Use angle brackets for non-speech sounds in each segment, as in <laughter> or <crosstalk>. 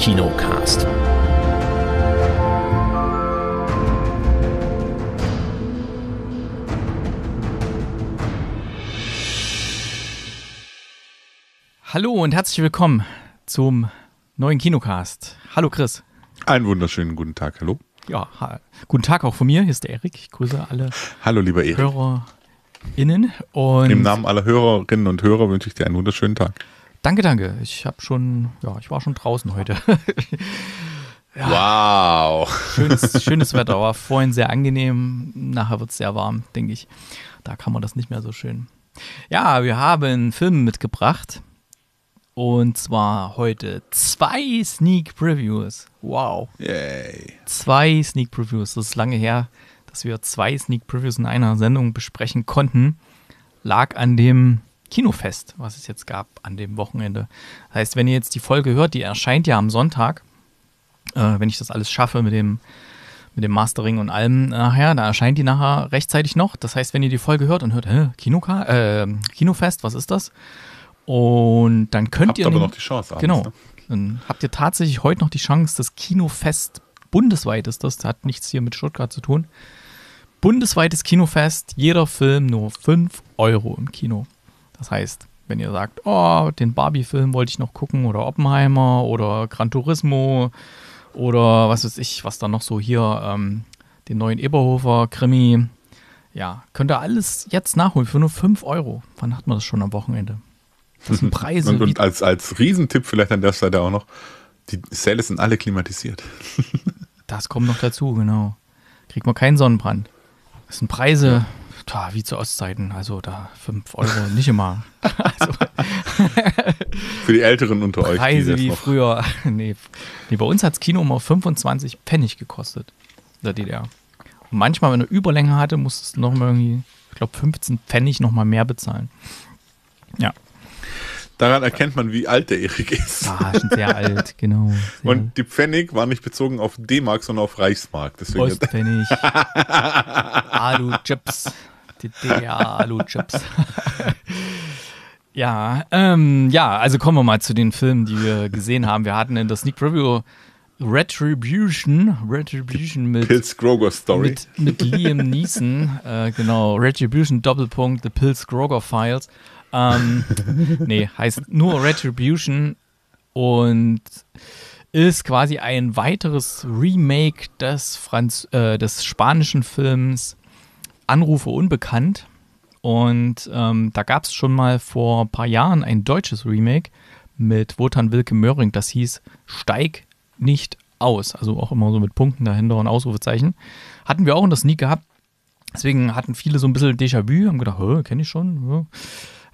Kinocast. Hallo und herzlich willkommen zum neuen Kinocast. Hallo Chris. Einen wunderschönen guten Tag, hallo. Ja, ha guten Tag auch von mir. Hier ist der Erik. Ich grüße alle hallo, lieber Erik. HörerInnen. Und Im Namen aller Hörerinnen und Hörer wünsche ich dir einen wunderschönen Tag. Danke, danke. Ich habe schon, ja, ich war schon draußen heute. <laughs> ja, wow. Schönes, <laughs> schönes Wetter, war vorhin sehr angenehm. Nachher wird es sehr warm, denke ich. Da kann man das nicht mehr so schön. Ja, wir haben Filme mitgebracht. Und zwar heute zwei Sneak Previews. Wow. Yay. Zwei Sneak Previews. Das ist lange her, dass wir zwei Sneak Previews in einer Sendung besprechen konnten. Lag an dem Kinofest, was es jetzt gab an dem Wochenende. Das heißt, wenn ihr jetzt die Folge hört, die erscheint ja am Sonntag, äh, wenn ich das alles schaffe mit dem, mit dem Mastering und allem nachher, da erscheint die nachher rechtzeitig noch. Das heißt, wenn ihr die Folge hört und hört, hä, Kinoka äh, Kinofest, was ist das? Und dann könnt habt ihr. Habt aber noch die Chance. Abends, genau. Ne? Dann habt ihr tatsächlich heute noch die Chance, das Kinofest bundesweit ist das, das hat nichts hier mit Stuttgart zu tun. Bundesweites Kinofest, jeder Film nur 5 Euro im Kino. Das heißt, wenn ihr sagt, oh, den Barbie-Film wollte ich noch gucken oder Oppenheimer oder Gran Turismo oder was weiß ich, was da noch so hier, ähm, den neuen Eberhofer-Krimi. Ja, könnt ihr alles jetzt nachholen für nur 5 Euro. Wann hat man das schon am Wochenende? Das sind <laughs> Preise. und, und als, als Riesentipp vielleicht an der Seite auch noch, die Sales sind alle klimatisiert. das kommt noch dazu, genau. Kriegt man keinen Sonnenbrand. Das sind Preise. Tja, wie zu Ostzeiten, also da 5 <laughs> Euro nicht immer. also, <laughs> Für die Älteren unter Preise euch. Preise wie noch. früher. <laughs> Nee, nee bei uns hat das Kino immer 25 Pfennig gekostet, der DDR. Und manchmal, wenn du Überlänge hatte, musstest du nochmal irgendwie, ich glaube, 15 Pfennig nochmal mehr bezahlen. Ja. Daran erkennt man, wie alt der Erik ist. Ah, schon sehr alt, genau. Sehr und die Pfennig war nicht bezogen auf D-Mark, sondern auf Reichsmark. Ostpfennig. Alu, Chips. Die DDR-Alu-Chips. ja, ähm, ja, also kommen wir mal zu den Filmen, die wir gesehen haben. Wir hatten in der Sneak Preview Retribution, Retribution mit Pilz Groger Story. Mit, mit Liam Neeson, äh, genau. Retribution Doppelpunkt, The Pilz Groger Files. Ähm, nee, heißt nur Retribution und ist quasi ein weiteres Remake des, Franz äh, des spanischen Films Anrufe unbekannt. Und ähm, da gab es schon mal vor ein paar Jahren ein deutsches Remake mit Wotan Wilke Möhring, das hieß Steig nicht aus. Also auch immer so mit Punkten dahinter und Ausrufezeichen. Hatten wir auch in der Sneak gehabt. Deswegen hatten viele so ein bisschen Déjà-vu, haben gedacht, kenne ich schon.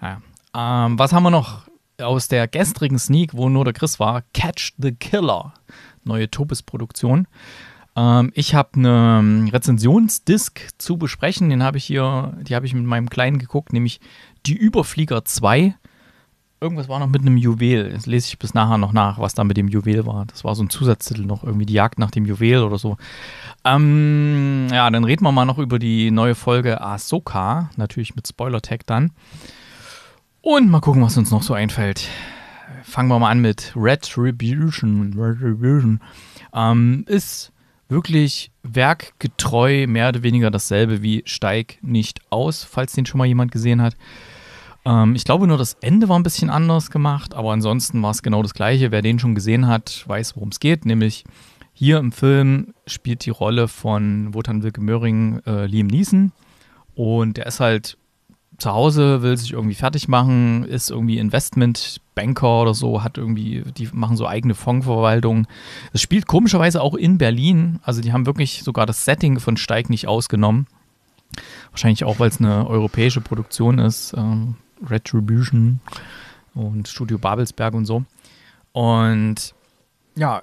Ja. Ähm, was haben wir noch aus der gestrigen Sneak, wo nur der Chris war? Catch the Killer, neue Topis-Produktion. Ähm, ich habe eine ähm, Rezensionsdisk zu besprechen, den habe ich hier, die habe ich mit meinem Kleinen geguckt, nämlich Die Überflieger 2. Irgendwas war noch mit einem Juwel. Das lese ich bis nachher noch nach, was da mit dem Juwel war. Das war so ein Zusatztitel noch, irgendwie die Jagd nach dem Juwel oder so. Ähm, ja, dann reden wir mal noch über die neue Folge Ahsoka. Natürlich mit Spoiler-Tag dann. Und mal gucken, was uns noch so einfällt. Fangen wir mal an mit Retribution. Retribution. Ähm, ist wirklich werkgetreu mehr oder weniger dasselbe wie Steig nicht aus, falls den schon mal jemand gesehen hat. Ähm, ich glaube nur, das Ende war ein bisschen anders gemacht, aber ansonsten war es genau das gleiche. Wer den schon gesehen hat, weiß, worum es geht, nämlich hier im Film spielt die Rolle von Wotan Wilke Möhring äh, Liam Neeson und der ist halt zu Hause, will sich irgendwie fertig machen, ist irgendwie Investmentbanker oder so, hat irgendwie, die machen so eigene Fondsverwaltung. Es spielt komischerweise auch in Berlin. Also die haben wirklich sogar das Setting von Steig nicht ausgenommen. Wahrscheinlich auch, weil es eine europäische Produktion ist. Ähm, Retribution und Studio Babelsberg und so. Und ja,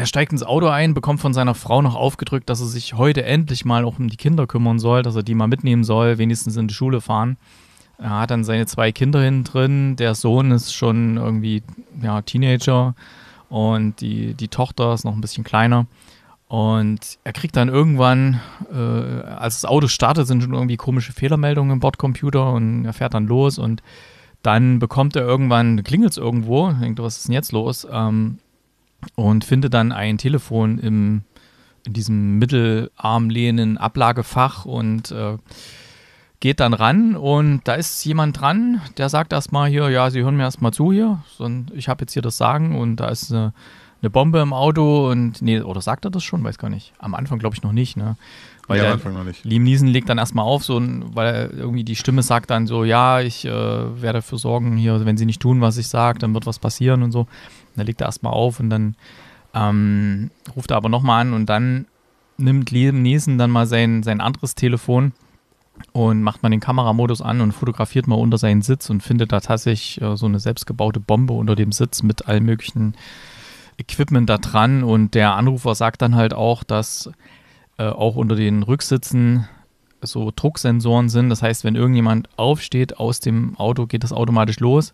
er steigt ins Auto ein, bekommt von seiner Frau noch aufgedrückt, dass er sich heute endlich mal auch um die Kinder kümmern soll, dass er die mal mitnehmen soll, wenigstens in die Schule fahren. Er hat dann seine zwei Kinder hinten drin. Der Sohn ist schon irgendwie ja, Teenager und die, die Tochter ist noch ein bisschen kleiner. Und er kriegt dann irgendwann, äh, als das Auto startet, sind schon irgendwie komische Fehlermeldungen im Bordcomputer und er fährt dann los und dann bekommt er irgendwann, klingelt es irgendwo, denkt, was ist denn jetzt los? Ähm, und finde dann ein Telefon im, in diesem mittelarmlehnen Ablagefach und äh, geht dann ran und da ist jemand dran, der sagt erstmal hier, ja, Sie hören mir erstmal zu hier, ich habe jetzt hier das Sagen und da ist eine, äh, eine, Bombe im Auto und, nee, oder sagt er das schon? Weiß gar nicht. Am Anfang glaube ich noch nicht, ne? Weil ja, am Anfang noch nicht. Liam Niesen legt dann erstmal auf, so, weil irgendwie die Stimme sagt dann so, ja, ich äh, werde dafür sorgen hier, wenn Sie nicht tun, was ich sage, dann wird was passieren und so. Da ne, legt er erstmal auf und dann ähm, ruft er aber nochmal an und dann nimmt Liam Neeson dann mal sein, sein anderes Telefon und macht mal den Kameramodus an und fotografiert mal unter seinen Sitz und findet da tatsächlich äh, so eine selbstgebaute Bombe unter dem Sitz mit allem möglichen Equipment da dran. Und der Anrufer sagt dann halt auch, dass äh, auch unter den Rücksitzen so Drucksensoren sind. Das heißt, wenn irgendjemand aufsteht aus dem Auto, geht das automatisch los.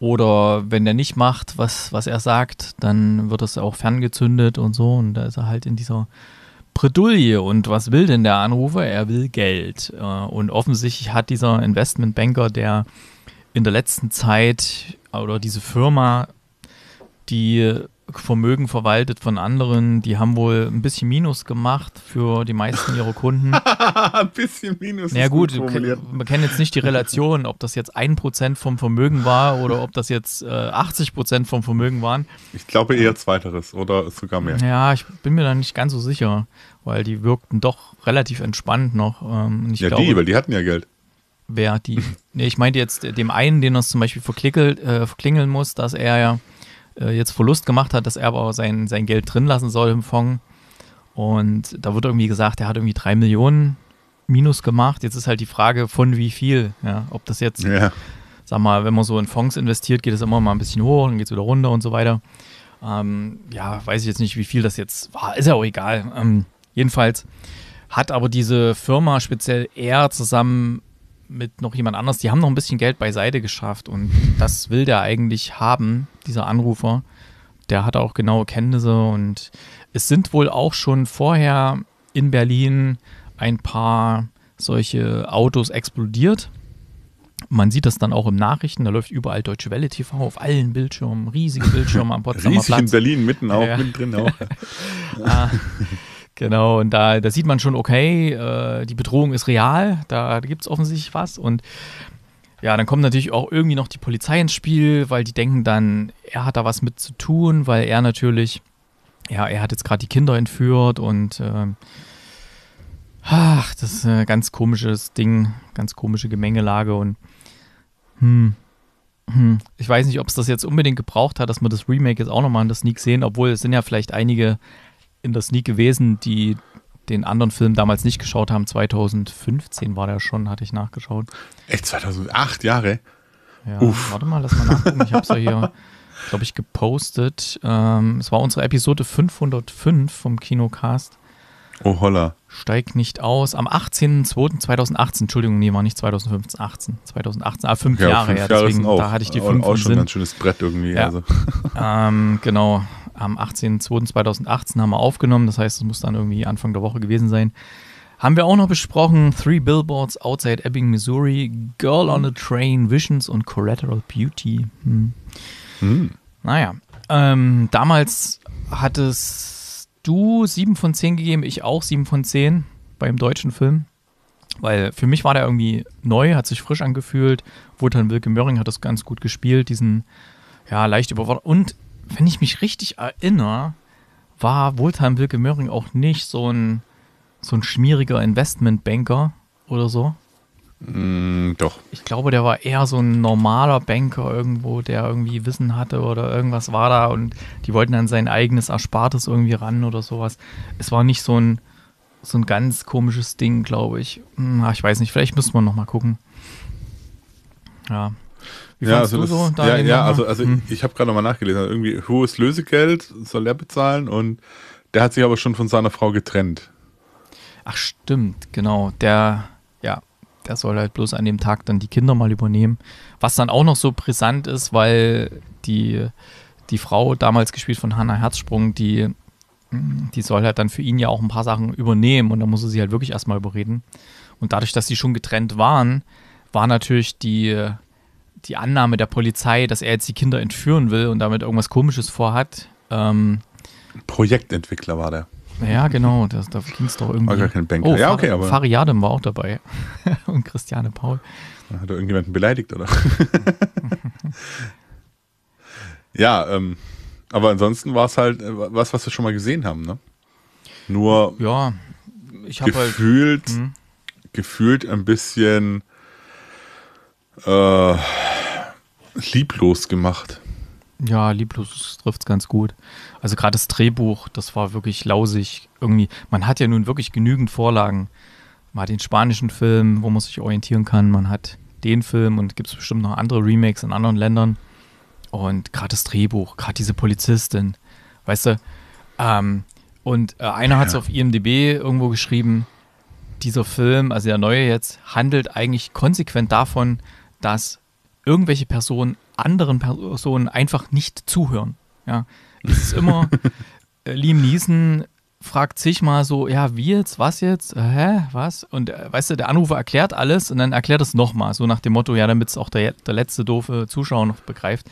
Oder wenn der nicht macht, was, was er sagt, dann wird es auch ferngezündet und so. Und da ist er halt in dieser Bredouille. Und was will denn der Anrufer? Er will Geld. Äh, und offensichtlich hat dieser Investmentbanker, der in der letzten Zeit oder diese Firma, die Vermögen verwaltet von anderen. Die haben wohl ein bisschen Minus gemacht für die meisten ihrer Kunden. <laughs> ein bisschen Minus. Na naja, gut, gut man kennt jetzt nicht die Relation, ob das jetzt ein Prozent vom Vermögen war oder ob das jetzt äh, 80% vom Vermögen waren. Ich glaube eher Zweiteres oder sogar mehr. Ja, ich bin mir da nicht ganz so sicher, weil die wirkten doch relativ entspannt noch. Ähm, ja, glaube, die, weil die hatten ja Geld wer die. Nee, ich meinte jetzt äh, dem einen, den das zum Beispiel äh, verklingeln äh, muss, dass er ja äh, jetzt Verlust gemacht hat, dass er aber sein, sein Geld drin lassen soll im Fonds. Und da wird irgendwie gesagt, er hat irgendwie drei Millionen Minus gemacht. Jetzt ist halt die Frage, von wie viel. Ja, ob das jetzt, ja. sag mal, wenn man so in Fonds investiert, geht es immer mal ein bisschen hoch, dann geht es wieder runter und so weiter. Ähm, ja, weiß ich jetzt nicht, wie viel das jetzt war. Ist ja auch egal. Ähm, jedenfalls hat aber diese Firma speziell eher zusammen mit noch jemand anders, die haben noch ein bisschen Geld beiseite geschafft und das will der eigentlich haben, dieser Anrufer. Der hat auch genaue Kenntnisse und es sind wohl auch schon vorher in Berlin ein paar solche Autos explodiert. Man sieht das dann auch im Nachrichten, da läuft überall Deutsche Welle TV auf allen Bildschirmen, riesige Bildschirme am <laughs> Potsdamer Riesig Platz. in Berlin, mitten auch, ja. mittendrin auch. <laughs> <laughs> ah, Genau, und da, da sieht man schon, okay, äh, die Bedrohung ist real, da gibt es offensichtlich was. Und ja, dann kommt natürlich auch irgendwie noch die Polizei ins Spiel, weil die denken dann, er hat da was mit zu tun, weil er natürlich, ja, er hat jetzt gerade die Kinder entführt und äh, ach, das ist ein ganz komisches Ding, ganz komische Gemengelage und hm, hm, ich weiß nicht, ob es das jetzt unbedingt gebraucht hat, dass wir das Remake jetzt auch nochmal in der Sneak sehen, obwohl es sind ja vielleicht einige in der Sneak gewesen, die den anderen Film damals nicht geschaut haben. 2015 war der schon, hatte ich nachgeschaut. Echt, 2008 Jahre? Ja, Uff. warte mal, lass mal nachgucken. Ich habe es ja hier, <laughs> glaube ich, gepostet. Ähm, es war unsere Episode 505 vom Kinocast. Oh holla. Steigt nicht aus. Am 18.02.2018, Entschuldigung, nee, war nicht 2015, 18. 2018, ah, fünf ja, Jahre, fünf ja, deswegen, Jahre da hatte ich die fünf auch, auch schon ein ganz schönes Brett irgendwie. Ja. Also. Ähm, genau, am 18.02.2018 haben wir aufgenommen, das heißt, es muss dann irgendwie Anfang der Woche gewesen sein. Haben wir auch noch besprochen, Three Billboards Outside Ebbing, Missouri, Girl on a Train, Visions und Collateral Beauty. Hm. Hm. Naja, ähm, damals hattest du 7 von 10 gegeben, ich auch 7 von 10 beim deutschen Film. Weil für mich war der irgendwie neu, hat sich frisch angefühlt. Wotan Wilke Möhring hat das ganz gut gespielt, diesen ja, leicht überfordert. Und wenn ich mich richtig erinnere, war Wohltan Wilke Möhring auch nicht so ein, so ein schmieriger Investmentbanker oder so. Mm, doch. Ich glaube, der war eher so ein normaler Banker irgendwo, der irgendwie Wissen hatte oder irgendwas war da und die wollten dann sein eigenes Erspartes irgendwie ran oder sowas. Es war nicht so ein, so ein ganz komisches Ding, glaube ich. Hm, ich weiß nicht, vielleicht müssen wir nochmal gucken. Ja, wie ja, also du das, so? ja, ja also, also hm. ich habe gerade nochmal nachgelesen. irgendwie hohes Lösegeld soll er bezahlen und der hat sich aber schon von seiner Frau getrennt. Ach stimmt, genau. Der, ja, der soll halt bloß an dem Tag dann die Kinder mal übernehmen. Was dann auch noch so brisant ist, weil die, die Frau, damals gespielt von Hannah Herzsprung, die, die soll halt dann für ihn ja auch ein paar Sachen übernehmen und da muss er sie halt wirklich erstmal überreden. Und dadurch, dass sie schon getrennt waren, war natürlich die die Annahme der Polizei, dass er jetzt die Kinder entführen will und damit irgendwas Komisches vorhat. Ähm, Projektentwickler war der. Ja, genau, das, da ging es doch irgendwie. War gar kein Banker. Oh, ja, okay, aber. Fari Fariadem war auch dabei. <laughs> und Christiane Paul. Hat er irgendjemanden beleidigt, oder? <laughs> ja, ähm, aber ansonsten war es halt äh, was, was wir schon mal gesehen haben, ne? Nur. Ja, ich habe halt. Gefühlt, mhm. gefühlt ein bisschen äh, lieblos gemacht. Ja, lieblos trifft es ganz gut. Also gerade das Drehbuch, das war wirklich lausig. Irgendwie, man hat ja nun wirklich genügend Vorlagen. Man hat den spanischen Film, wo man sich orientieren kann. Man hat den Film und gibt es bestimmt noch andere Remakes in anderen Ländern. Und gerade das Drehbuch, gerade diese Polizistin, weißt du. Ähm, und äh, einer ja. hat es auf IMDb irgendwo geschrieben, dieser Film, also der neue jetzt, handelt eigentlich konsequent davon, dass irgendwelche Personen anderen Personen einfach nicht zuhören. Ja, es ist immer <laughs> äh, Liam Neeson fragt sich mal so, ja, wie jetzt, was jetzt, äh, hä, was? Und äh, weißt du, der Anrufer erklärt alles und dann erklärt es nochmal, so nach dem Motto, ja, damit es auch der, der letzte doofe Zuschauer noch begreift.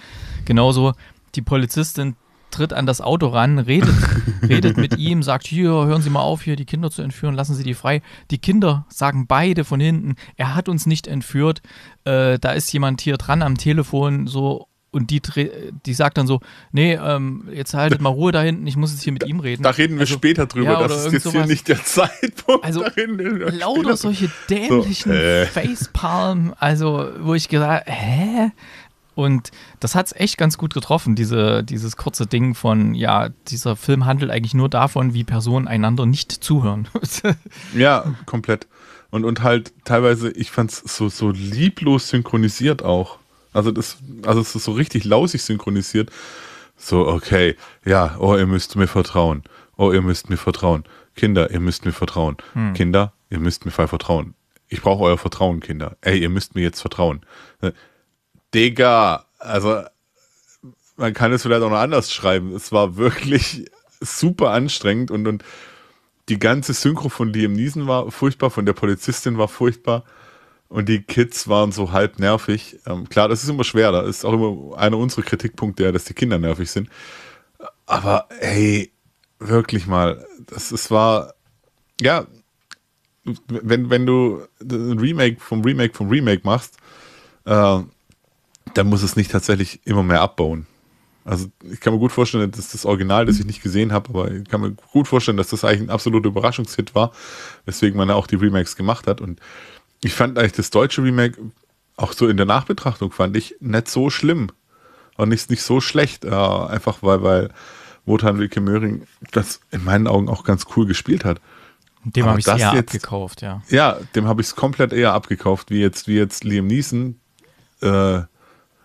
Genauso die Polizistin tritt an das Auto ran, redet, <laughs> redet mit ihm, sagt, hier, hören Sie mal auf, hier die Kinder zu entführen, lassen Sie die frei. Die Kinder sagen beide von hinten, er hat uns nicht entführt, äh, da ist jemand hier dran am Telefon, so und die, die sagt dann so, nee, ähm, jetzt haltet mal Ruhe da hinten, ich muss jetzt hier mit ihm reden. Da, reden wir also, später drüber, ja, das ist jetzt hier nicht der Zeitpunkt. Also lauter solche dämlichen so, äh. Facepalm, also wo ich gesagt hä? Und das hat es echt ganz gut getroffen, diese, dieses kurze Ding von, ja, dieser Film handelt eigentlich nur davon, wie Personen einander nicht zuhören. <laughs> ja, komplett. Und, und halt teilweise, ich fand es so, so lieblos synchronisiert auch. Also das, also es ist so richtig lausig synchronisiert. So, okay, ja, oh, ihr müsst mir vertrauen. Oh, ihr müsst mir vertrauen. Kinder, ihr müsst mir vertrauen. Hm. Kinder, ihr müsst mir voll vertrauen. Ich brauche euer Vertrauen, Kinder. Ey, ihr müsst mir jetzt vertrauen. Digga, also man kann es vielleicht auch noch anders schreiben. Es war wirklich super anstrengend und, und die ganze Synchro von Liam Niesen war furchtbar, von der Polizistin war furchtbar und die Kids waren so halb nervig. Ähm, klar, das ist immer schwer, da ist auch immer einer unserer Kritikpunkte, ja, dass die Kinder nervig sind. Aber hey, wirklich mal, das, das war, ja, wenn, wenn du ein Remake vom Remake vom Remake machst, äh, dann muss es nicht tatsächlich immer mehr abbauen. Also ich kann mir gut vorstellen, dass das Original, das ich nicht gesehen habe, aber ich kann mir gut vorstellen, dass das eigentlich ein absoluter Überraschungshit war, weswegen man ja auch die Remakes gemacht hat. Und ich fand eigentlich das deutsche Remake, auch so in der Nachbetrachtung, fand ich nicht so schlimm und nicht, nicht so schlecht. Äh, einfach weil, weil Wotan Wilke Möhring das in meinen Augen auch ganz cool gespielt hat. Dem habe ich es eher jetzt, abgekauft, ja. Ja, dem habe ich es komplett eher abgekauft, wie jetzt, wie jetzt Liam Neeson. Äh,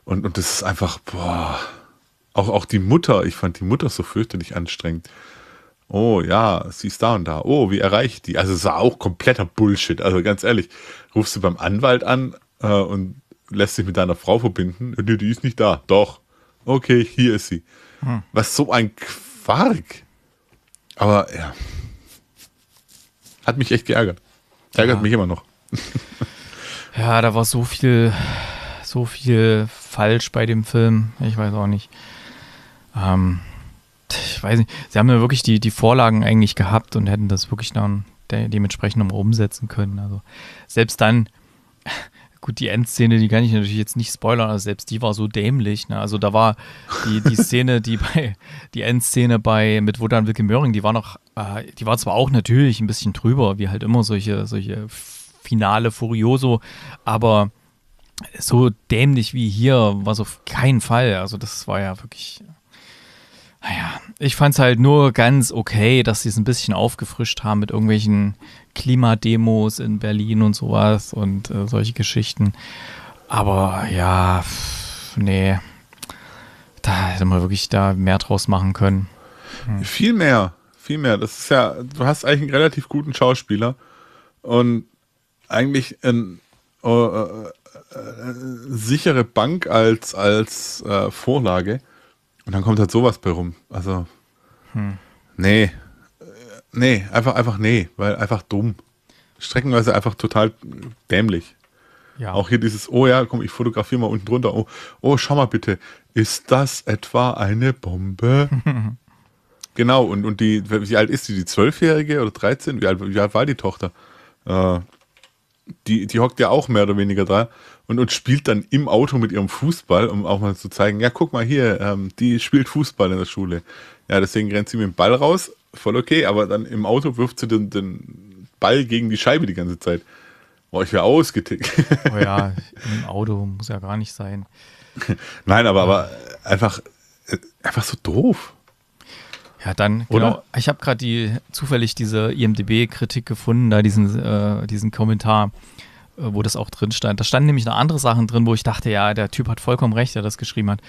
und, und das ist einfach, boah. Auch, auch die Mutter, ich fand die Mutter so fürchterlich anstrengend. Oh ja, sie ist da und da. Oh, wie erreicht die? Also es war auch kompletter Bullshit. Also ganz ehrlich, rufst du beim Anwalt an äh, und lässt dich mit deiner Frau verbinden. Nee, die ist nicht da. Doch. Okay, hier ist sie. Hm. Was so ein Quark. Aber ja. Hat mich echt geärgert. Ärgert ja. mich immer noch. <laughs> ja, da war so viel, so viel falsch bei dem Film. Ich weiß auch nicht. Ähm, ich weiß nicht. Sie haben ja wirklich die, die Vorlagen eigentlich gehabt und hätten das wirklich dann de dementsprechend nochmal umsetzen können. Also selbst dann, <laughs> gut, die Endszene, die kann ich natürlich jetzt nicht spoilern, aber selbst die war so dämlich. Ne? Also da war die, die <laughs> Szene, die bei, die Endszene bei mit Wodan Wilke Möhring, die war noch, äh, die war zwar auch natürlich ein bisschen drüber, wie halt immer solche, solche finale Furioso, aber so dämlich wie hier war es auf keinen Fall. Also das war ja wirklich. Naja, ich fand es halt nur ganz okay, dass sie es ein bisschen aufgefrischt haben mit irgendwelchen Klimademos in Berlin und sowas und äh, solche Geschichten. Aber ja, pff, nee, da hätte man wirklich da mehr draus machen können. Hm. Viel mehr, viel mehr. Das ist ja, du hast eigentlich einen relativ guten Schauspieler und eigentlich ein, äh, äh sichere Bank als, als äh, Vorlage. Und dann kommt halt sowas bei rum. Also, hm. nee. Nee, einfach, einfach nee, weil einfach dumm. Streckenweise einfach total dämlich. Ja. Auch hier dieses, oh ja, komm, ich fotografiere mal unten drunter. Oh, oh, schau mal bitte, ist das etwa eine Bombe? <laughs> genau, und, und die, wie alt ist die? Die Zwölfjährige oder 13? Wie alt, wie alt war die Tochter? Äh, die, die hockt ja auch mehr oder weniger da und, und spielt dann im Auto mit ihrem Fußball, um auch mal zu zeigen, ja, guck mal hier, ähm, die spielt Fußball in der Schule. Ja, deswegen rennt sie mit dem Ball raus, voll okay, aber dann im Auto wirft sie den, den Ball gegen die Scheibe die ganze Zeit. Boah, ich wäre ausgetickt. Oh ja, <laughs> im Auto muss ja gar nicht sein. Nein, aber, aber einfach, äh, einfach so doof. Ja, dann, genau. Oder? genau. Ich habe gerade die, zufällig diese IMDB-Kritik gefunden, da diesen, äh, diesen Kommentar, äh, wo das auch drin stand. Da standen nämlich noch andere Sachen drin, wo ich dachte, ja, der Typ hat vollkommen recht, der das geschrieben hat.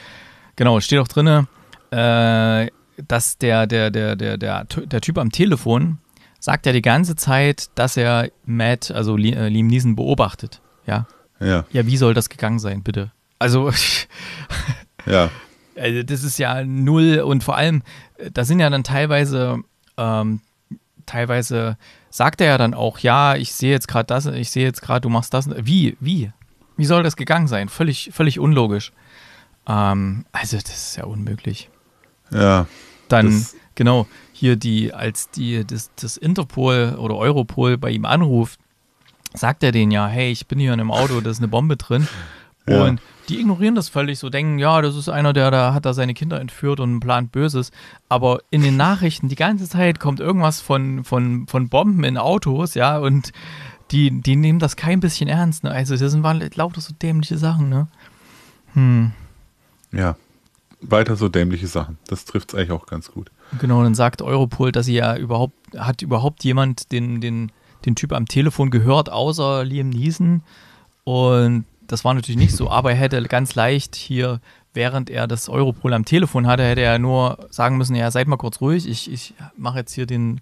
Genau, steht auch drin, äh, dass der, der, der, der, der, der Typ am Telefon sagt ja die ganze Zeit, dass er Matt, also äh, Liam Neeson, beobachtet. Ja. Ja. Ja, wie soll das gegangen sein, bitte? Also, <laughs> ja. Also das ist ja null und vor allem, äh, da sind ja dann teilweise, ähm, teilweise sagt er ja dann auch, ja, ich sehe jetzt gerade das, ich sehe jetzt gerade, du machst das. Wie, wie? Wie soll das gegangen sein? Völlig, völlig unlogisch. Ähm, also das ist ja unmöglich. Ja. Dann, genau, hier die, als die, das, das Interpol oder Europol bei ihm anruft, sagt er den ja, hey, ich bin hier in einem Auto, da ist eine Bombe drin. Und die ignorieren das völlig, so denken, ja, das ist einer, der da hat da seine Kinder entführt und plant Böses. Aber in den Nachrichten die ganze Zeit kommt irgendwas von, von, von Bomben in Autos, ja, und die, die nehmen das kein bisschen ernst. Ne? Also das sind lauter so dämliche Sachen, ne? Hm. Ja, weiter so dämliche Sachen. Das trifft es eigentlich auch ganz gut. Genau, dann sagt Europol, dass sie ja überhaupt, hat überhaupt jemand den, den, den Typ am Telefon gehört, außer Liam Neeson. Und das war natürlich nicht so, aber er hätte ganz leicht hier, während er das Europol am Telefon hatte, hätte er nur sagen müssen, ja, seid mal kurz ruhig, ich, ich mache jetzt hier den,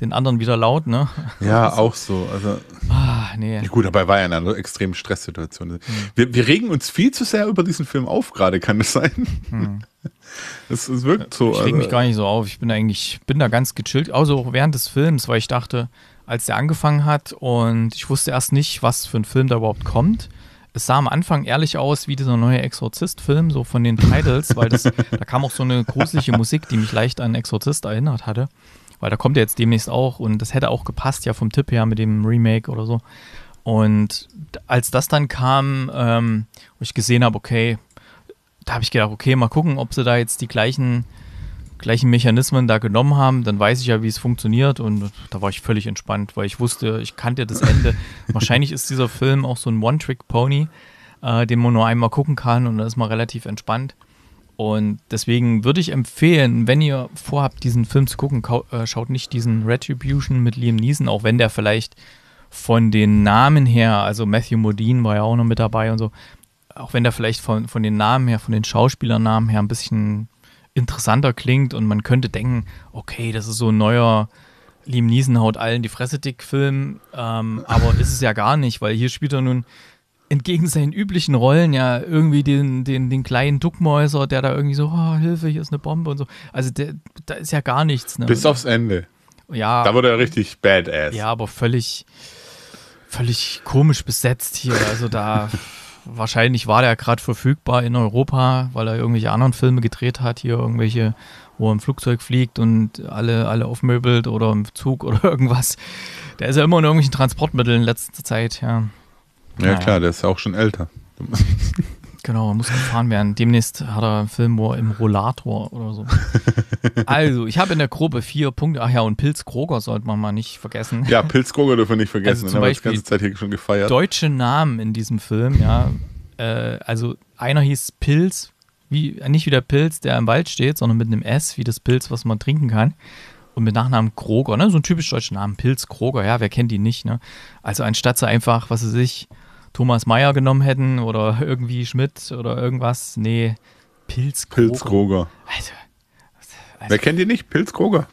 den anderen wieder laut, ne? Ja, also, auch so. Also, ah, nee. Gut, dabei war er in einer extremen Stresssituation. Mhm. Wir, wir, regen uns viel zu sehr über diesen Film auf, gerade kann es sein. Mhm. Es, es wirkt so. Ich reg also. mich gar nicht so auf. Ich bin eigentlich, bin da ganz gechillt, also auch während des Films, weil ich dachte, als der angefangen hat und ich wusste erst nicht, was für ein Film da überhaupt kommt es sah am Anfang ehrlich aus wie dieser neue Exorzist-Film, so von den Titles, weil das, <laughs> da kam auch so eine gruselige Musik, die mich leicht an Exorzist erinnert hatte. Weil da kommt er jetzt demnächst auch und das hätte auch gepasst, ja, vom Tipp her mit dem Remake oder so. Und als das dann kam, ähm, wo ich gesehen habe, okay, da habe ich gedacht, okay, mal gucken, ob sie da jetzt die gleichen gleichen Mechanismen da genommen haben, dann weiß ich ja, wie es funktioniert und da war ich völlig entspannt, weil ich wusste, ich kannte das Ende. <laughs> Wahrscheinlich ist dieser Film auch so ein One-Trick-Pony, äh, den man nur einmal gucken kann und dann ist man relativ entspannt. Und deswegen würde ich empfehlen, wenn ihr vorhabt, diesen Film zu gucken, äh, schaut nicht diesen Retribution mit Liam Neeson, auch wenn der vielleicht von den Namen her, also Matthew Modine war ja auch noch mit dabei und so, auch wenn der vielleicht von, von den Namen her, von den Schauspielernamen her ein bisschen interessanter klingt und man könnte denken, okay, das ist so ein neuer Liam Neeson haut allen die Fresse dick Film, ähm, <laughs> aber ist es ja gar nicht, weil hier spielt er nun entgegen seinen üblichen Rollen ja irgendwie den, den, den kleinen Duckmäuser, der da irgendwie so, oh, Hilfe, hier ist eine Bombe und so. Also der, da ist ja gar nichts. Ne? Bis aufs Ende. Ja. Da wurde er richtig badass. Ja, aber völlig, völlig komisch besetzt hier. Also da <laughs> wahrscheinlich war der gerade verfügbar in Europa, weil er irgendwelche anderen Filme gedreht hat, hier irgendwelche, wo er im Flugzeug fliegt und alle, alle aufmöbelt oder im Zug <laughs> oder irgendwas. Der ist ja immer in irgendwelchen Transportmitteln in letzter Zeit, ja. Ja, naja. klar, der ist ja auch schon älter. Genau, muss gefahren werden. Demnächst hat er einen Film, wo er im Rollator oder so. <laughs> also, ich habe in der Gruppe vier Punkte. Ach ja, und Pilz Kroger sollte man mal nicht vergessen. Ja, Pilz Kroger dürfen wir nicht vergessen. Also zum Den Beispiel haben wir die ganze Zeit hier schon gefeiert. Deutsche Namen in diesem Film, ja. Äh, also, einer hieß Pilz, wie, nicht wie der Pilz, der im Wald steht, sondern mit einem S, wie das Pilz, was man trinken kann. Und mit Nachnamen Kroger, ne? So ein typisch deutscher Name, Pilz Kroger, ja, wer kennt ihn nicht, ne? Also anstatt so einfach, was weiß ich, Thomas Meyer genommen hätten oder irgendwie Schmidt oder irgendwas. Nee, Pilzkroger. Pilzkroger. Also, also, Wer kennt die nicht? Pilzkroger.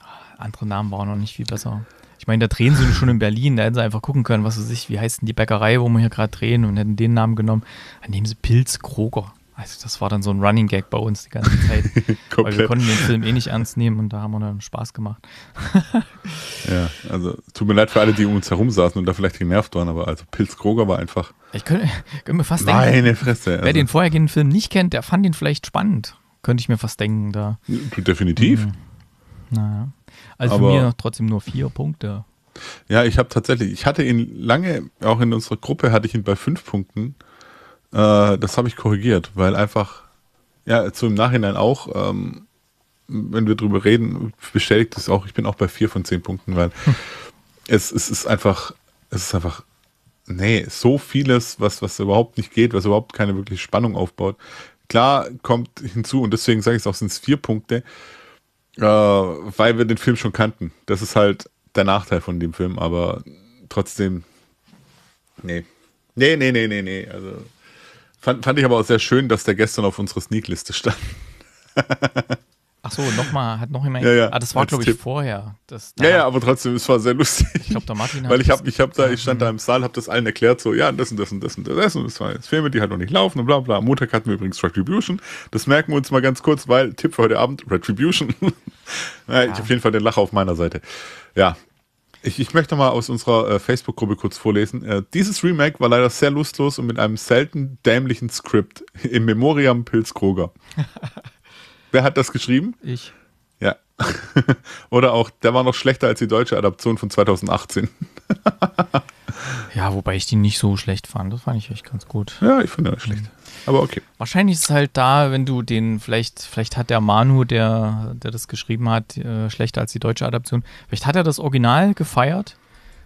Ah, andere Namen waren noch nicht viel besser. Ich meine, da drehen sie schon in Berlin, da hätten sie einfach gucken können, was sie sich, wie heißt denn die Bäckerei, wo wir hier gerade drehen und hätten den Namen genommen. Dann nehmen sie Pilzkroger. Also das war dann so ein Running Gag bei uns die ganze Zeit. <laughs> weil wir konnten den Film eh nicht ernst nehmen und da haben wir dann Spaß gemacht. <laughs> ja, also tut mir leid für alle, die um uns herum saßen und da vielleicht genervt waren, aber also Pilz Kroger war einfach. Ich könnte, könnte mir fast denken. Meine Fresse. Also. Wer den vorhergehenden Film nicht kennt, der fand ihn vielleicht spannend. Könnte ich mir fast denken. Da. Definitiv. Hm. Naja. Also aber, für mir trotzdem nur vier Punkte. Ja, ich habe tatsächlich, ich hatte ihn lange, auch in unserer Gruppe hatte ich ihn bei fünf Punkten. Äh, das habe ich korrigiert, weil einfach, ja, zu im Nachhinein auch, ähm, wenn wir drüber reden, bestätigt es auch, ich bin auch bei vier von zehn Punkten, weil hm. es, es ist einfach, es ist einfach, nee, so vieles, was, was überhaupt nicht geht, was überhaupt keine wirkliche Spannung aufbaut. Klar kommt hinzu, und deswegen sage ich es auch, sind es vier Punkte, äh, weil wir den Film schon kannten. Das ist halt der Nachteil von dem Film, aber trotzdem, nee. Nee, nee, nee, nee, nee. Also Fand, fand ich aber auch sehr schön, dass der gestern auf unserer Sneak-Liste stand. Ach so, nochmal, hat noch jemand. Ja, ja, ah, das war, glaube ich, Tipp. vorher. Das, ja, ja, aber trotzdem, es war sehr lustig. Ich glaube, der Martin hat Weil ich, hab, ich, hab da, ich stand da im Saal, habe das allen erklärt, so, ja, das und das und das und das und das waren jetzt Filme, die halt noch nicht laufen und bla bla. Am Montag hatten wir übrigens Retribution. Das merken wir uns mal ganz kurz, weil Tipp für heute Abend: Retribution. <laughs> ja, ja. Ich auf jeden Fall den Lacher auf meiner Seite. Ja, ich, ich, möchte mal aus unserer äh, Facebook-Gruppe kurz vorlesen. Äh, dieses Remake war leider sehr lustlos und mit einem selten dämlichen Skript. <laughs> Im Memoriam Pilz Kroger. <laughs> Wer hat das geschrieben? Ich. Ja. <laughs> Oder auch, der war noch schlechter als die deutsche Adaption von 2018. Ja, wobei ich die nicht so schlecht fand. Das fand ich echt ganz gut. Ja, ich fand den auch schlecht. Mhm. Aber okay. Wahrscheinlich ist es halt da, wenn du den, vielleicht, vielleicht hat der Manu, der, der das geschrieben hat, äh, schlechter als die deutsche Adaption. Vielleicht hat er das Original gefeiert.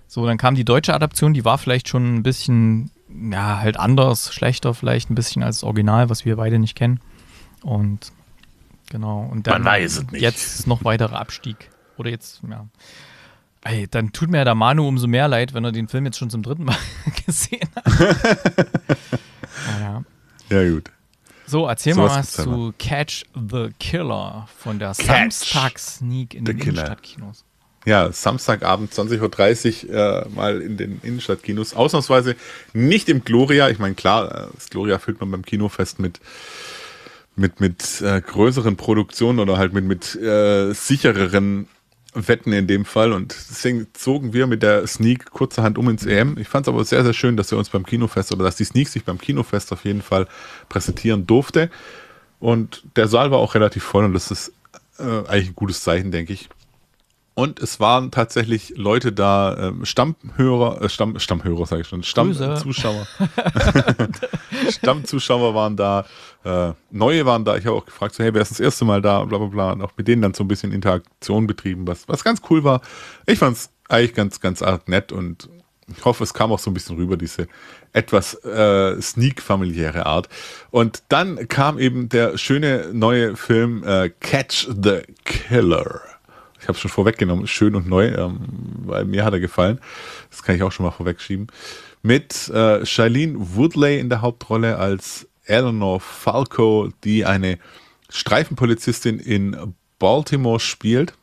So, dann kam die deutsche Adaption, die war vielleicht schon ein bisschen, ja, halt anders, schlechter vielleicht ein bisschen als das Original, was wir beide nicht kennen. Und genau. Und dann Man weiß es nicht. jetzt noch weiterer Abstieg. Oder jetzt, ja. Ey, dann tut mir der Manu umso mehr leid, wenn er den Film jetzt schon zum dritten Mal <laughs> gesehen hat. naja. Ja, gut. So, erzähl so mal was zu Catch the Killer von der Samstag-Sneak in den Killer. Innenstadtkinos. Ja, Samstagabend 20.30 Uhr äh, mal in den Innenstadtkinos. Ausnahmsweise nicht im Gloria. Ich meine, klar, äh, das Gloria füllt man beim Kinofest mit mit, mit äh, größeren Produktionen oder halt mit, mit äh, sichereren Wetten in dem Fall und deswegen zogen wir mit der Sneak kurzerhand um ins EM. Ich fand es aber sehr, sehr schön, dass wir uns beim Kinofest oder dass die Sneak sich beim Kinofest auf jeden Fall präsentieren durfte. Und der Saal war auch relativ voll und das ist äh, eigentlich ein gutes Zeichen, denke ich. Und es waren tatsächlich Leute da, ähm, Stammhörer, äh, Stamm, Stammhörer sage ich schon, Stammzuschauer. <laughs> Stammzuschauer waren da, äh, neue waren da. Ich habe auch gefragt, so, hey, wer ist das erste Mal da? Bla bla bla. Und auch mit denen dann so ein bisschen Interaktion betrieben, was, was ganz cool war. Ich fand es eigentlich ganz, ganz arg nett und ich hoffe, es kam auch so ein bisschen rüber, diese etwas äh, sneak-familiäre Art. Und dann kam eben der schöne neue Film äh, Catch the Killer. Ich habe schon vorweggenommen, schön und neu, ähm, weil mir hat er gefallen. Das kann ich auch schon mal vorwegschieben. Mit äh, Shailene Woodley in der Hauptrolle als Eleanor Falco, die eine Streifenpolizistin in Baltimore spielt.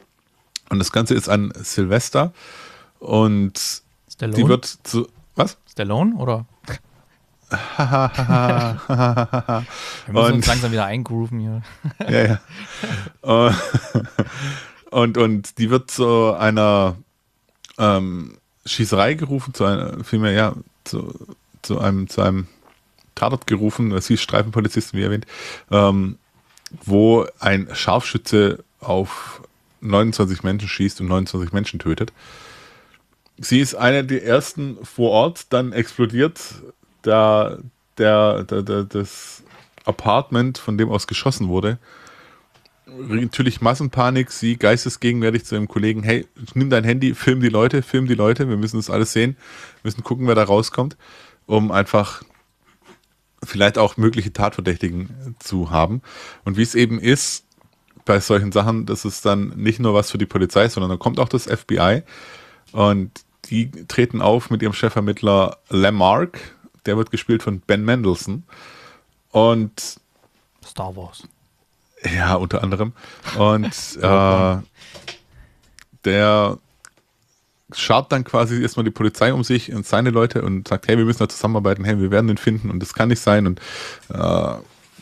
Und das Ganze ist an Silvester. Und Stallone? die wird zu. Was? Stallone oder? <laughs> Wir müssen uns langsam wieder eingrooven hier. ja, ja. <laughs> Äh, und, und die wird zu einer ähm, Schießerei gerufen, zu einer, vielmehr ja, zu, zu einem, zu einem Tatort gerufen, das hieß Streifenpolizisten, wie erwähnt, ähm, wo ein Scharfschütze auf 29 Menschen schießt und 29 Menschen tötet. Sie ist eine der ersten vor Ort, dann explodiert da der, der, der, das Apartment, von dem aus geschossen wurde natürlich Massenpanik, sie geistesgegenwärtig zu dem Kollegen, hey, nimm dein Handy, film die Leute, film die Leute, wir müssen das alles sehen, müssen gucken, wer da rauskommt, um einfach vielleicht auch mögliche Tatverdächtigen zu haben. Und wie es eben ist, bei solchen Sachen, das ist dann nicht nur was für die Polizei, sondern dann kommt auch das FBI und die treten auf mit ihrem Chefermittler Lamarck, der wird gespielt von Ben Mendelssohn und Star Wars. Ja, unter anderem. Und <laughs> äh, der schart dann quasi erstmal die Polizei um sich und seine Leute und sagt, hey, wir müssen da zusammenarbeiten, hey, wir werden den finden und das kann nicht sein. Und äh,